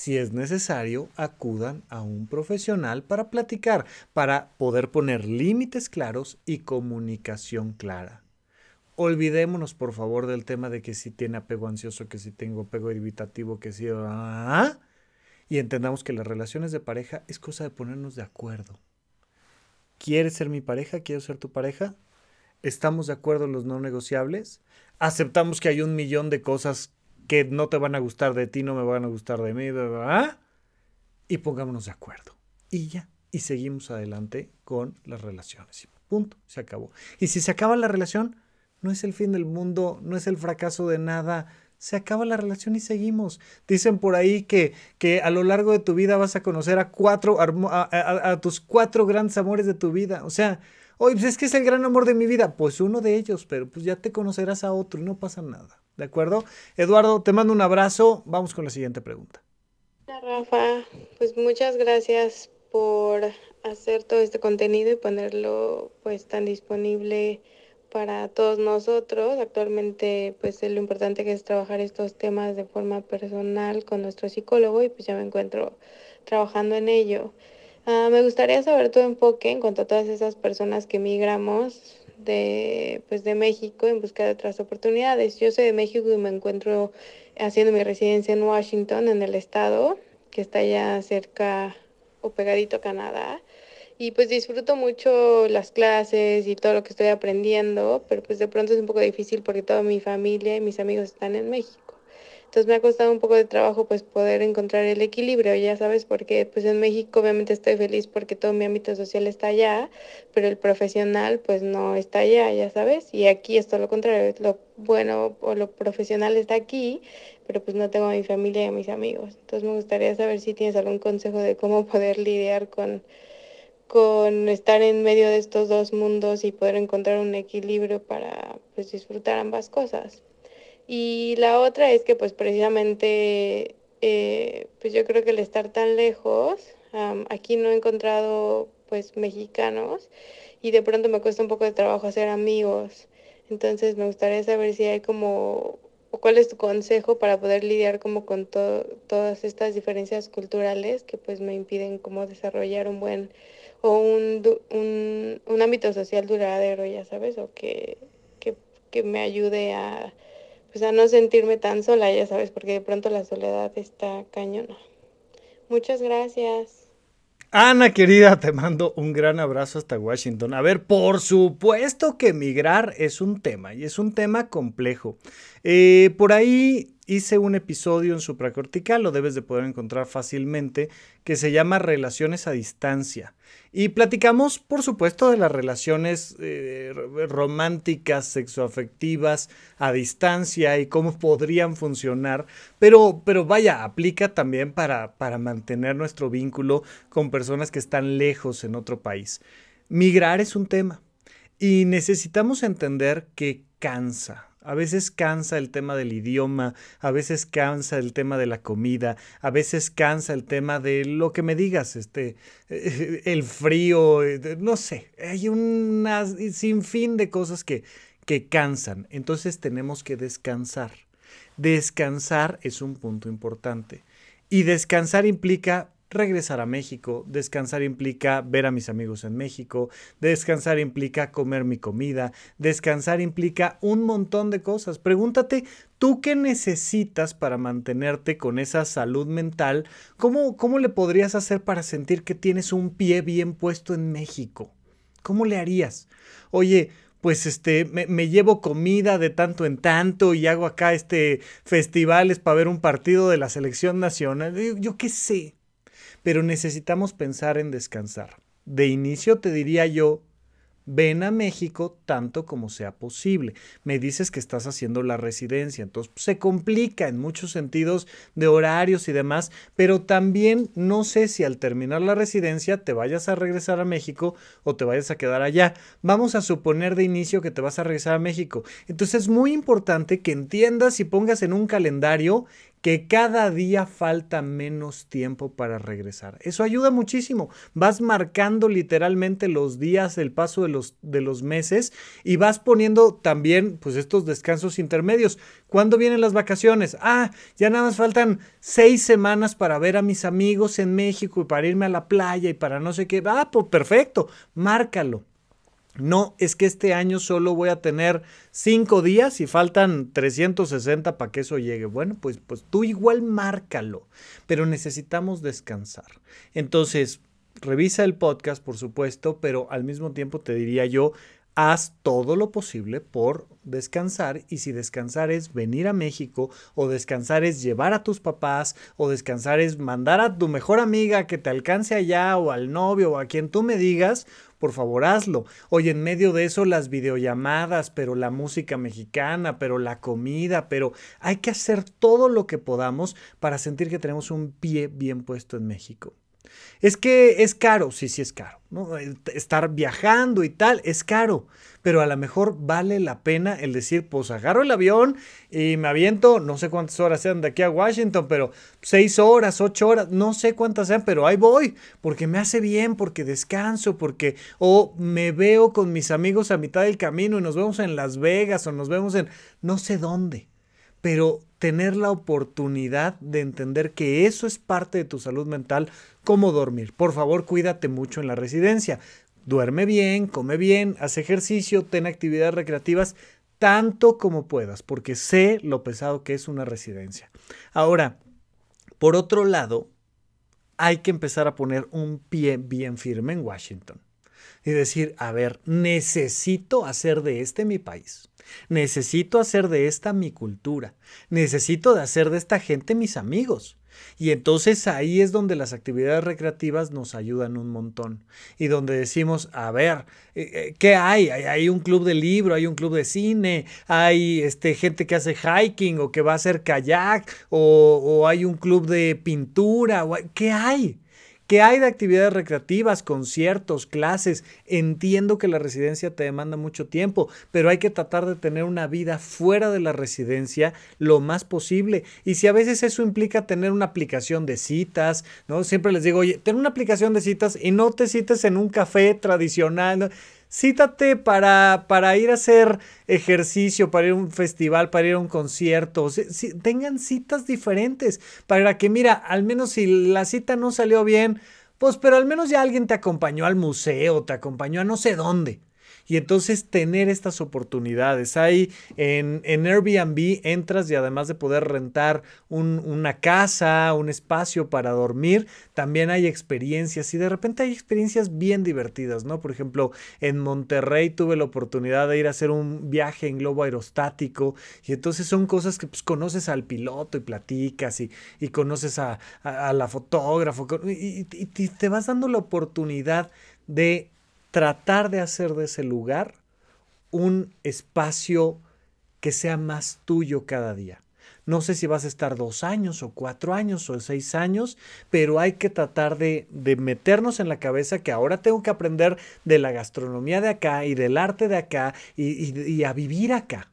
si es necesario, acudan a un profesional para platicar, para poder poner límites claros y comunicación clara. Olvidémonos, por favor, del tema de que si tiene apego ansioso, que si tengo apego irritativo, que si... Ah, y entendamos que las relaciones de pareja es cosa de ponernos de acuerdo. ¿Quieres ser mi pareja? ¿Quiero ser tu pareja? ¿Estamos de acuerdo en los no negociables? ¿Aceptamos que hay un millón de cosas que no te van a gustar de ti, no me van a gustar de mí, Y pongámonos de acuerdo. Y ya. Y seguimos adelante con las relaciones. Punto. Se acabó. Y si se acaba la relación, no es el fin del mundo, no es el fracaso de nada. Se acaba la relación y seguimos. Dicen por ahí que, que a lo largo de tu vida vas a conocer a cuatro a tus cuatro grandes amores de tu vida. O sea, Oye, pues es que es el gran amor de mi vida. Pues uno de ellos, pero pues ya te conocerás a otro y no pasa nada. ¿De acuerdo? Eduardo, te mando un abrazo. Vamos con la siguiente pregunta. Hola, Rafa. Pues muchas gracias por hacer todo este contenido y ponerlo pues tan disponible para todos nosotros. Actualmente, pues lo importante que es trabajar estos temas de forma personal con nuestro psicólogo y pues ya me encuentro trabajando en ello. Ah, me gustaría saber tu enfoque en cuanto a todas esas personas que migramos de, pues, de México en busca de otras oportunidades. Yo soy de México y me encuentro haciendo mi residencia en Washington, en el estado, que está ya cerca o pegadito a Canadá. Y pues disfruto mucho las clases y todo lo que estoy aprendiendo, pero pues de pronto es un poco difícil porque toda mi familia y mis amigos están en México. Entonces me ha costado un poco de trabajo pues poder encontrar el equilibrio, ya sabes, porque pues en México obviamente estoy feliz porque todo mi ámbito social está allá, pero el profesional pues no está allá, ya sabes, y aquí es todo lo contrario, lo bueno o lo profesional está aquí, pero pues no tengo a mi familia y a mis amigos. Entonces me gustaría saber si tienes algún consejo de cómo poder lidiar con con estar en medio de estos dos mundos y poder encontrar un equilibrio para pues, disfrutar ambas cosas. Y la otra es que pues precisamente, eh, pues yo creo que el estar tan lejos, aquí no he encontrado pues mexicanos y de pronto me cuesta un poco de trabajo hacer amigos. Entonces me gustaría saber si hay como, o cuál es tu consejo para poder lidiar como con todas estas diferencias culturales que pues me impiden como desarrollar un buen o un, un, un ámbito social duradero, ya sabes, o que me ayude a pues a no sentirme tan sola, ya sabes, porque de pronto la soledad está cañona. Muchas gracias. Ana querida, te mando un gran abrazo hasta Washington. A ver, por supuesto que migrar es un tema y es un tema complejo. Eh, por ahí hice un episodio en supracortical, lo debes de poder encontrar fácilmente, que se llama Relaciones a Distancia. Y platicamos, por supuesto, de las relaciones eh, románticas, sexoafectivas, a distancia y cómo podrían funcionar. Pero, pero vaya, aplica también para, para mantener nuestro vínculo con personas que están lejos en otro país. Migrar es un tema y necesitamos entender que cansa a veces cansa el tema del idioma, a veces cansa el tema de la comida, a veces cansa el tema de lo que me digas, este, el frío, eh, no sé, hay un sinfín de cosas que, que cansan. Entonces tenemos que descansar. Descansar es un punto importante. Y descansar implica regresar a México, descansar implica ver a mis amigos en México, descansar implica comer mi comida, descansar implica un montón de cosas. Pregúntate, ¿tú qué necesitas para mantenerte con esa salud mental? ¿Cómo, cómo le podrías hacer para sentir que tienes un pie bien puesto en México? ¿Cómo le harías? Oye, pues este, me, llevo comida de tanto en tanto y hago acá este festivales para ver un partido de la selección nacional. yo qué sé pero necesitamos pensar en descansar. De inicio te diría yo, ven a México tanto como sea posible. Me dices que estás haciendo la residencia, entonces pues, se complica en muchos sentidos de horarios y demás, pero también no sé si al terminar la residencia te vayas a regresar a México o te vayas a quedar allá. Vamos a suponer de inicio que te vas a regresar a México. Entonces es muy importante que entiendas y pongas en un calendario que cada día falta menos tiempo para regresar. Eso ayuda muchísimo. Vas marcando literalmente los días, el paso de los, de los meses y vas poniendo también pues estos descansos intermedios. ¿Cuándo vienen las vacaciones? Ah, ya nada más faltan seis semanas para ver a mis amigos en México y para irme a la playa y para no sé qué. Ah, pues perfecto, márcalo. No, es que este año solo voy a tener cinco días y faltan 360 para que eso llegue. Bueno, pues, pues tú igual márcalo, pero necesitamos descansar. Entonces, revisa el podcast, por supuesto, pero al mismo tiempo te diría yo, haz todo lo posible por descansar y si descansar es venir a México o descansar es llevar a tus papás o descansar es mandar a tu mejor amiga que te alcance allá o al novio o a quien tú me digas, por favor hazlo. Oye, en medio de eso las videollamadas, pero la música mexicana, pero la comida, pero hay que hacer todo lo que podamos para sentir que tenemos un pie bien puesto en México. Es que es caro, sí, sí es caro, ¿no? Estar viajando y tal es caro, pero a lo mejor vale la pena el decir, pues agarro el avión y me aviento, no sé cuántas horas sean de aquí a Washington, pero seis horas, ocho horas, no sé cuántas sean, pero ahí voy, porque me hace bien, porque descanso, porque o me veo con mis amigos a mitad del camino y nos vemos en Las Vegas o nos vemos en no sé dónde, pero tener la oportunidad de entender que eso es parte de tu salud mental, como dormir. Por favor, cuídate mucho en la residencia. Duerme bien, come bien, haz ejercicio, ten actividades recreativas tanto como puedas, porque sé lo pesado que es una residencia. Ahora, por otro lado, hay que empezar a poner un pie bien firme en Washington y decir, a ver, necesito hacer de este mi país. Necesito hacer de esta mi cultura. Necesito de hacer de esta gente mis amigos. Y entonces ahí es donde las actividades recreativas nos ayudan un montón. Y donde decimos, a ver, eh, eh, ¿qué hay? Hay, un club de libro, hay un club de cine, hay este, gente que hace hiking o que va a hacer kayak, o, o hay un club de pintura, o, ¿qué hay? Que hay de actividades recreativas, conciertos, clases? Entiendo que la residencia te demanda mucho tiempo, pero hay que tratar de tener una vida fuera de la residencia lo más posible. Y si a veces eso implica tener una aplicación de citas, ¿no? Siempre les digo, oye, ten una aplicación de citas y no te cites en un café tradicional cítate para, para ir a hacer ejercicio, para ir a un festival, para ir a un concierto. tengan citas diferentes para que, mira, al menos si la cita no salió bien, pues pero al menos ya alguien te acompañó al museo, te acompañó a no sé dónde y entonces tener estas oportunidades. Hay en, en Airbnb entras y además de poder rentar una casa, un espacio para dormir, también hay experiencias y de repente hay experiencias bien divertidas, ¿no? Por ejemplo, en Monterrey tuve la oportunidad de ir a hacer un viaje en globo aerostático y entonces son cosas que pues, conoces al piloto y platicas y, y conoces a, la fotógrafo y te vas dando la oportunidad de tratar de hacer de ese lugar un espacio que sea más tuyo cada día. No sé si vas a estar dos años o cuatro años o seis años, pero hay que tratar de, de, meternos en la cabeza que ahora tengo que aprender de la gastronomía de acá y del arte de acá y a vivir acá.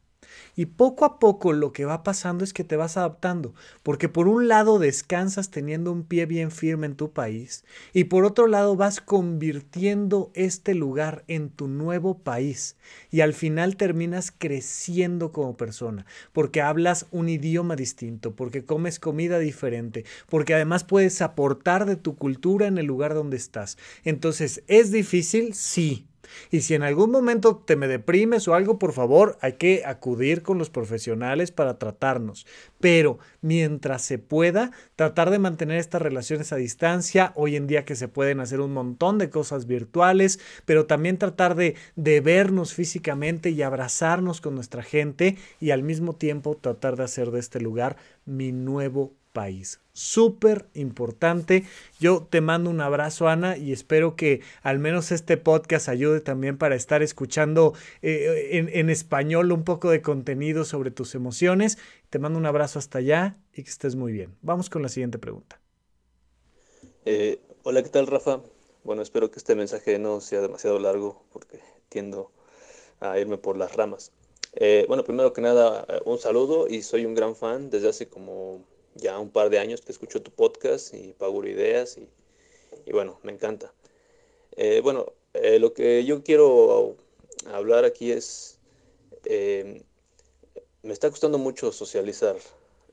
Y poco a poco lo que va pasando es que te vas adaptando, porque por un lado descansas teniendo un pie bien firme en tu país y por otro lado vas convirtiendo este lugar en tu nuevo país y al final terminas creciendo como persona, porque hablas un idioma distinto, porque comes comida diferente, porque además puedes aportar de tu cultura en el lugar donde estás. Entonces, ¿es difícil? Sí. Y si en algún momento te me deprimes o algo, por favor, hay que acudir con los profesionales para tratarnos. Pero mientras se pueda, tratar de mantener estas relaciones a distancia, hoy en día que se pueden hacer un montón de cosas virtuales, pero también tratar de, vernos físicamente y abrazarnos con nuestra gente y al mismo tiempo tratar de hacer de este lugar mi nuevo país súper importante. Yo te mando un abrazo, Ana, y espero que al menos este podcast ayude también para estar escuchando eh, eh, en, español un poco de contenido sobre tus emociones. Te mando un abrazo hasta allá y que estés muy bien. Vamos con la siguiente pregunta. Eh, hola, ¿qué tal, Rafa? Bueno, espero que este mensaje no sea demasiado largo porque tiendo a irme por las ramas. bueno, primero que nada, un saludo y soy un gran fan desde hace como ya un par de años que escucho tu podcast y pago Ideas y, bueno, me encanta. Eh, bueno, eh, lo que yo quiero hablar aquí es, em, me está costando mucho socializar,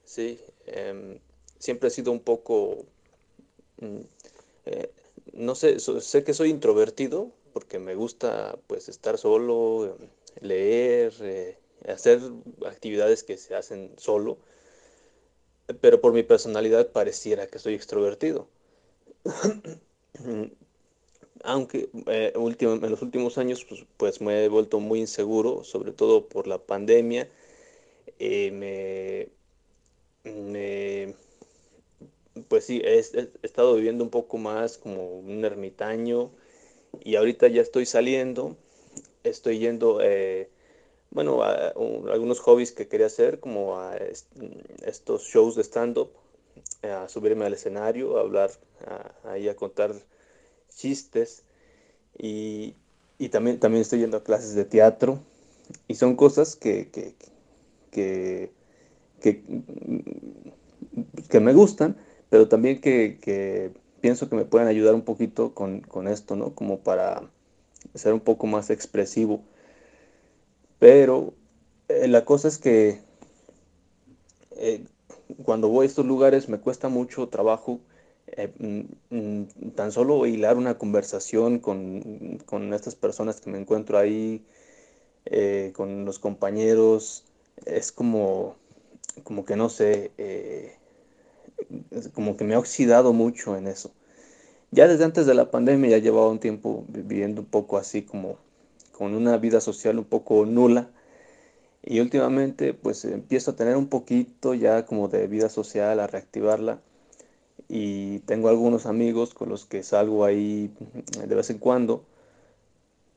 ¿sí? Em, siempre he sido un poco, mm, eh, no sé, sé que soy introvertido porque me gusta pues estar solo, em, leer, hacer actividades que se hacen solo pero por mi personalidad pareciera que soy extrovertido. Aunque eh, en los últimos años pues, pues, me he vuelto muy inseguro, sobre todo por la pandemia. Eh, me, pues sí, he, estado viviendo un poco más como un ermitaño y ahorita ya estoy saliendo, estoy yendo... Eh, bueno, a, algunos hobbies que quería hacer, como a estos shows de stand-up, eh, a subirme al escenario, a hablar, ahí a, contar chistes. Y, y, también, también estoy yendo a clases de teatro. Y son cosas que, que, que, que, me gustan, pero también que, pienso que me pueden ayudar un poquito con, con esto, ¿no? Como para ser un poco más expresivo pero eh, la cosa es que eh, cuando voy a estos lugares me cuesta mucho trabajo eh, mm, mm, tan solo hilar una conversación con, estas personas que me encuentro ahí, con los compañeros. Es como, como que no sé, como que me ha oxidado mucho en eso. Ya desde antes de la pandemia ya llevaba un tiempo viviendo un poco así como con una vida social un poco nula. Y últimamente pues empiezo a tener un poquito ya como de vida social, a reactivarla. Y tengo algunos amigos con los que salgo ahí mm, de vez en cuando.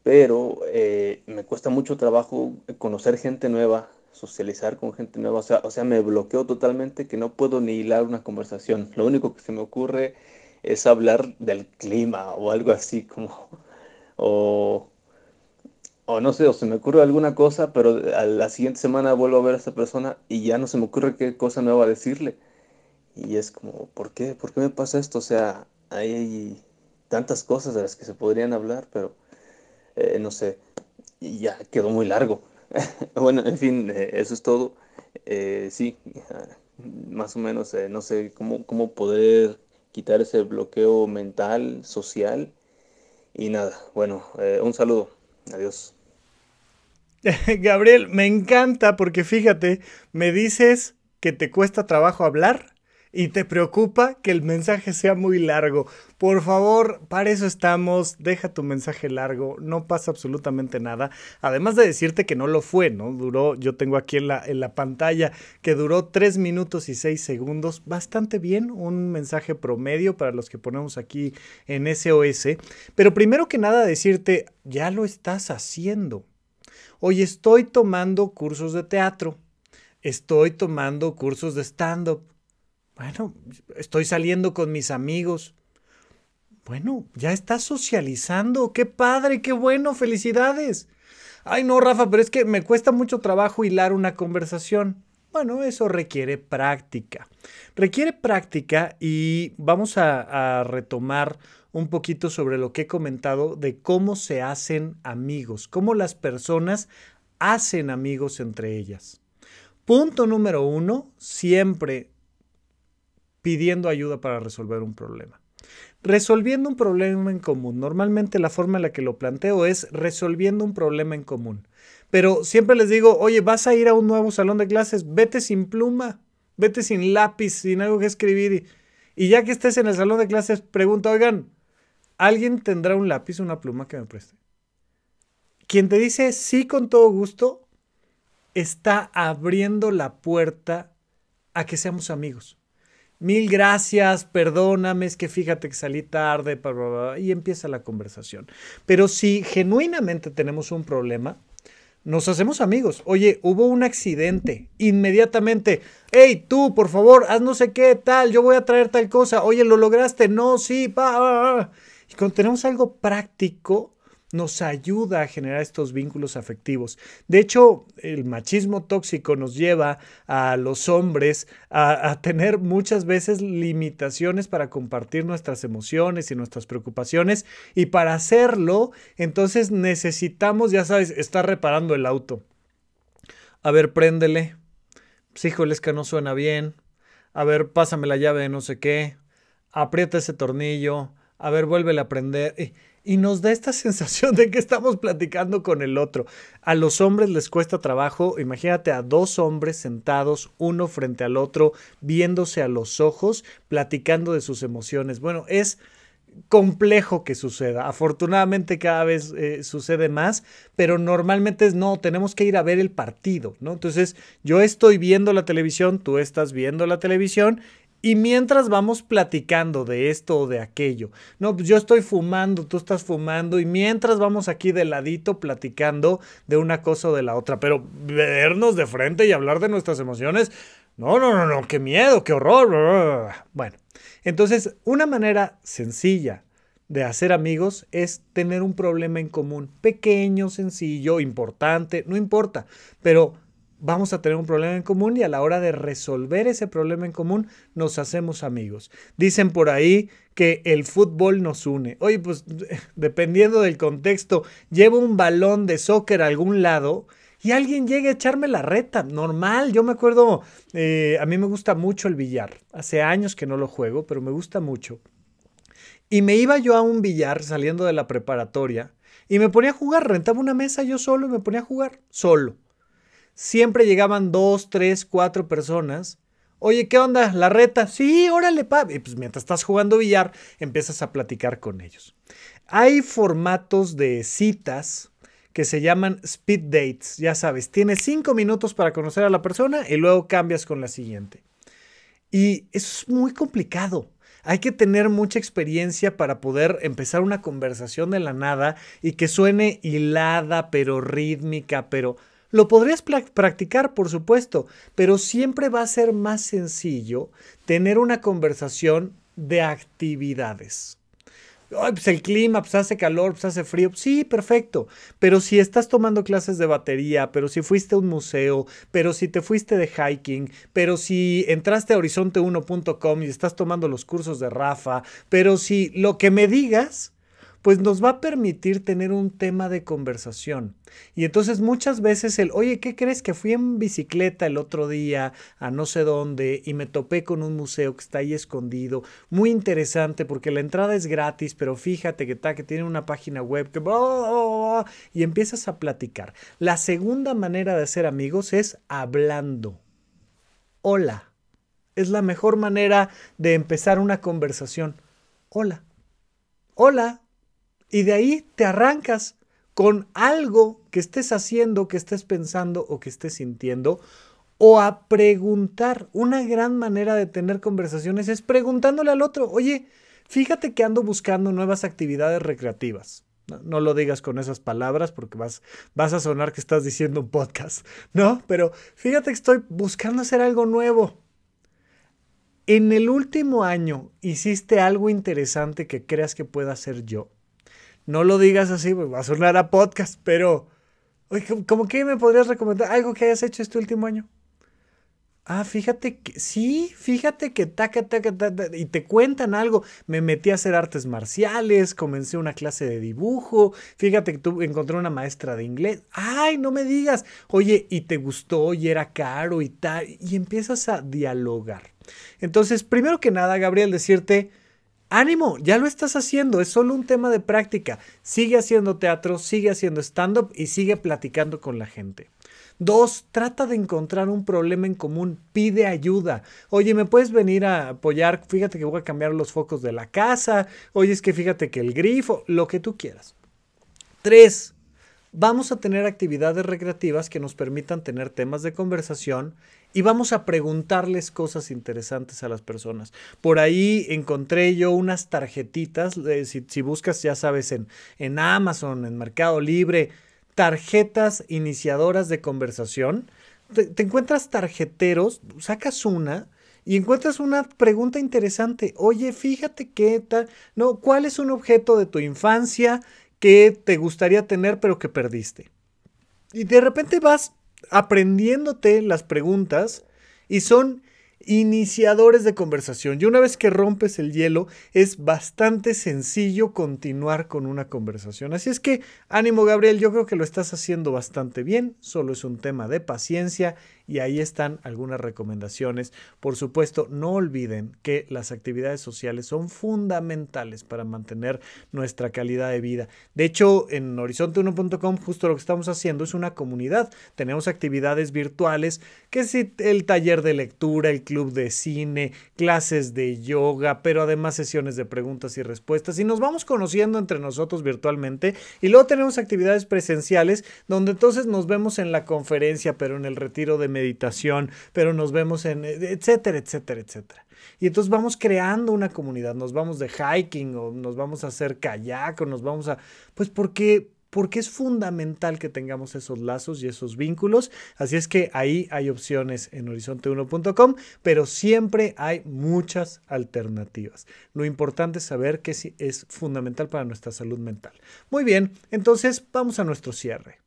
Pero eh, me cuesta mucho trabajo conocer gente nueva, socializar con gente nueva. O sea, o sea, me bloqueo totalmente que no puedo ni hilar una conversación. Lo único que se me ocurre es hablar del clima o algo así como... O o no sé, o se me ocurre alguna cosa, pero a la siguiente semana vuelvo a ver a esta persona y ya no se me ocurre qué cosa nueva decirle. Y es como, ¿por qué? ¿Por qué me pasa esto? O sea, hay, tantas cosas de las que se podrían hablar, pero eh, no sé, y ya quedó muy largo. bueno, en fin, eh, eso es todo. Eh, sí, más o menos, no sé cómo, cómo poder quitar ese bloqueo mental, social. Y nada, bueno, un saludo. Adiós. Gabriel, me encanta porque fíjate, me dices que te cuesta trabajo hablar y te preocupa que el mensaje sea muy largo. Por favor, para eso estamos, deja tu mensaje largo, no pasa absolutamente nada. Además de decirte que no lo fue, ¿no? Duró, yo tengo aquí en la, en la pantalla que duró 3 minutos y 6 segundos, bastante bien, un mensaje promedio para los que ponemos aquí en SOS. Pero primero que nada decirte, ya lo estás haciendo hoy estoy tomando cursos de teatro, estoy tomando cursos de stand-up, bueno, estoy saliendo con mis amigos. Bueno, ya estás socializando, qué padre, qué bueno, felicidades. Ay, no, Rafa, pero es que me cuesta mucho trabajo hilar una conversación. Bueno, eso requiere práctica. Requiere práctica y vamos a retomar un poquito sobre lo que he comentado de cómo se hacen amigos, cómo las personas hacen amigos entre ellas. Punto número uno, siempre pidiendo ayuda para resolver un problema. Resolviendo un problema en común. Normalmente la forma en la que lo planteo es resolviendo un problema en común. Pero siempre les digo, oye, vas a ir a un nuevo salón de clases, vete sin pluma, vete sin lápiz, sin algo que escribir. Y, ya que estés en el salón de clases, pregunta, oigan, ¿Alguien tendrá un lápiz, una pluma que me preste? Quien te dice sí con todo gusto, está abriendo la puerta a que seamos amigos. Mil gracias, perdóname, es que fíjate que salí tarde, bla, y empieza la conversación. Pero si genuinamente tenemos un problema, nos hacemos amigos. Oye, hubo un accidente. Inmediatamente, hey, tú, por favor, haz no sé qué, tal, yo voy a traer tal cosa. Oye, lo lograste. No, sí, pa. Y cuando tenemos algo práctico, nos ayuda a generar estos vínculos afectivos. De hecho, el machismo tóxico nos lleva a los hombres a, tener muchas veces limitaciones para compartir nuestras emociones y nuestras preocupaciones y para hacerlo, entonces necesitamos, ya sabes, estar reparando el auto. A ver, préndele. Pues, híjole, es que no suena bien. A ver, pásame la llave de no sé qué. Aprieta ese tornillo a ver, vuelve a aprender. Y, nos da esta sensación de que estamos platicando con el otro. A los hombres les cuesta trabajo, imagínate a dos hombres sentados uno frente al otro, viéndose a los ojos, platicando de sus emociones. Bueno, es complejo que suceda. Afortunadamente cada vez eh, sucede más, pero normalmente no, tenemos que ir a ver el partido, ¿no? Entonces yo estoy viendo la televisión, tú estás viendo la televisión y mientras vamos platicando de esto o de aquello, no, pues yo estoy fumando, tú estás fumando, y mientras vamos aquí de ladito platicando de una cosa o de la otra, pero vernos de frente y hablar de nuestras emociones, no, no, no, no, qué miedo, qué horror. Bueno, entonces una manera sencilla de hacer amigos es tener un problema en común, pequeño, sencillo, importante, no importa, pero vamos a tener un problema en común y a la hora de resolver ese problema en común nos hacemos amigos. Dicen por ahí que el fútbol nos une. Oye, pues dependiendo del contexto, llevo un balón de soccer a algún lado y alguien llega a echarme la reta. Normal, yo me acuerdo, eh, a mí me gusta mucho el billar. Hace años que no lo juego, pero me gusta mucho. Y me iba yo a un billar saliendo de la preparatoria y me ponía a jugar, rentaba una mesa yo solo y me ponía a jugar solo siempre llegaban dos, tres, cuatro personas. Oye, ¿qué onda? La reta. Sí, órale, pa. Y pues mientras estás jugando billar, empiezas a platicar con ellos. Hay formatos de citas que se llaman speed dates. Ya sabes, tienes cinco minutos para conocer a la persona y luego cambias con la siguiente. Y eso es muy complicado. Hay que tener mucha experiencia para poder empezar una conversación de la nada y que suene hilada, pero rítmica, pero lo podrías practicar, por supuesto, pero siempre va a ser más sencillo tener una conversación de actividades. pues el clima, pues hace calor, pues hace frío. Sí, perfecto. Pero si estás tomando clases de batería, pero si fuiste a un museo, pero si te fuiste de hiking, pero si entraste a horizonte1.com y estás tomando los cursos de Rafa, pero si lo que me digas, pues nos va a permitir tener un tema de conversación. Y entonces muchas veces el, oye, ¿qué crees que fui en bicicleta el otro día a no sé dónde y me topé con un museo que está ahí escondido? Muy interesante porque la entrada es gratis, pero fíjate que, está, que tiene una página web que... Y empiezas a platicar. La segunda manera de hacer amigos es hablando. Hola. Es la mejor manera de empezar una conversación. Hola. Hola, y de ahí te arrancas con algo que estés haciendo, que estés pensando o que estés sintiendo, o a preguntar. Una gran manera de tener conversaciones es preguntándole al otro, oye, fíjate que ando buscando nuevas actividades recreativas. No, lo digas con esas palabras porque vas, vas a sonar que estás diciendo un podcast, ¿no? Pero fíjate que estoy buscando hacer algo nuevo. En el último año hiciste algo interesante que creas que pueda hacer yo no lo digas así, pues va a sonar a podcast, pero, oye, ¿cómo que me podrías recomendar algo que hayas hecho este último año? Ah, fíjate que, sí, fíjate que taca, taca, taca, y te cuentan algo. Me metí a hacer artes marciales, comencé una clase de dibujo, fíjate que tú encontré una maestra de inglés. Ay, no me digas, oye, y te gustó, y era caro, y tal, y empiezas a dialogar. Entonces, primero que nada, Gabriel, decirte, Ánimo, ya lo estás haciendo, es solo un tema de práctica. Sigue haciendo teatro, sigue haciendo stand-up y sigue platicando con la gente. Dos, trata de encontrar un problema en común, pide ayuda. Oye, ¿me puedes venir a apoyar? Fíjate que voy a cambiar los focos de la casa. Oye, es que fíjate que el grifo, lo que tú quieras. Tres, vamos a tener actividades recreativas que nos permitan tener temas de conversación y vamos a preguntarles cosas interesantes a las personas. Por ahí encontré yo unas tarjetitas, eh, si, buscas ya sabes en, en Amazon, en Mercado Libre, tarjetas iniciadoras de conversación. Te, te, encuentras tarjeteros, sacas una y encuentras una pregunta interesante. Oye, fíjate qué tal, no, ¿cuál es un objeto de tu infancia que te gustaría tener pero que perdiste? Y de repente vas aprendiéndote las preguntas y son iniciadores de conversación. Y una vez que rompes el hielo, es bastante sencillo continuar con una conversación. Así es que, ánimo Gabriel, yo creo que lo estás haciendo bastante bien, solo es un tema de paciencia y ahí están algunas recomendaciones. Por supuesto, no olviden que las actividades sociales son fundamentales para mantener nuestra calidad de vida. De hecho, en horizonte1.com justo lo que estamos haciendo es una comunidad. Tenemos actividades virtuales, que es el taller de lectura, el club de cine, clases de yoga, pero además sesiones de preguntas y respuestas y nos vamos conociendo entre nosotros virtualmente y luego tenemos actividades presenciales donde entonces nos vemos en la conferencia, pero en el retiro de meditación, pero nos vemos en, etcétera, etcétera, etcétera. Y entonces vamos creando una comunidad, nos vamos de hiking o nos vamos a hacer kayak o nos vamos a... Pues porque, porque es fundamental que tengamos esos lazos y esos vínculos. Así es que ahí hay opciones en horizonte1.com, pero siempre hay muchas alternativas. Lo importante es saber que es fundamental para nuestra salud mental. Muy bien, entonces vamos a nuestro cierre.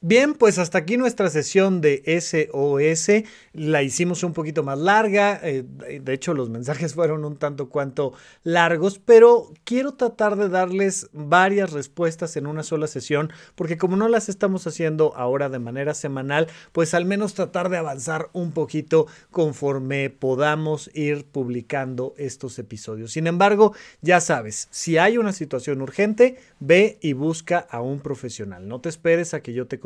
Bien, pues hasta aquí nuestra sesión de SOS. La hicimos un poquito más larga. Eh, de hecho, los mensajes fueron un tanto cuanto largos, pero quiero tratar de darles varias respuestas en una sola sesión, porque como no las estamos haciendo ahora de manera semanal, pues al menos tratar de avanzar un poquito conforme podamos ir publicando estos episodios. Sin embargo, ya sabes, si hay una situación urgente, ve y busca a un profesional. No te esperes a que yo te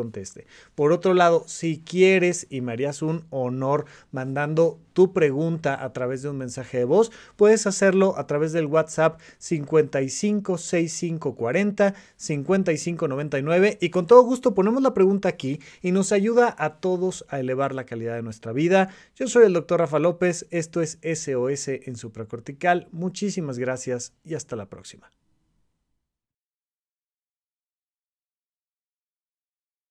por otro lado, si quieres y me harías un honor mandando tu pregunta a través de un mensaje de voz, puedes hacerlo a través del WhatsApp 556540 5599 y con todo gusto ponemos la pregunta aquí y nos ayuda a todos a elevar la calidad de nuestra vida. Yo soy el doctor Rafa López, esto es SOS en supracortical. Muchísimas gracias y hasta la próxima.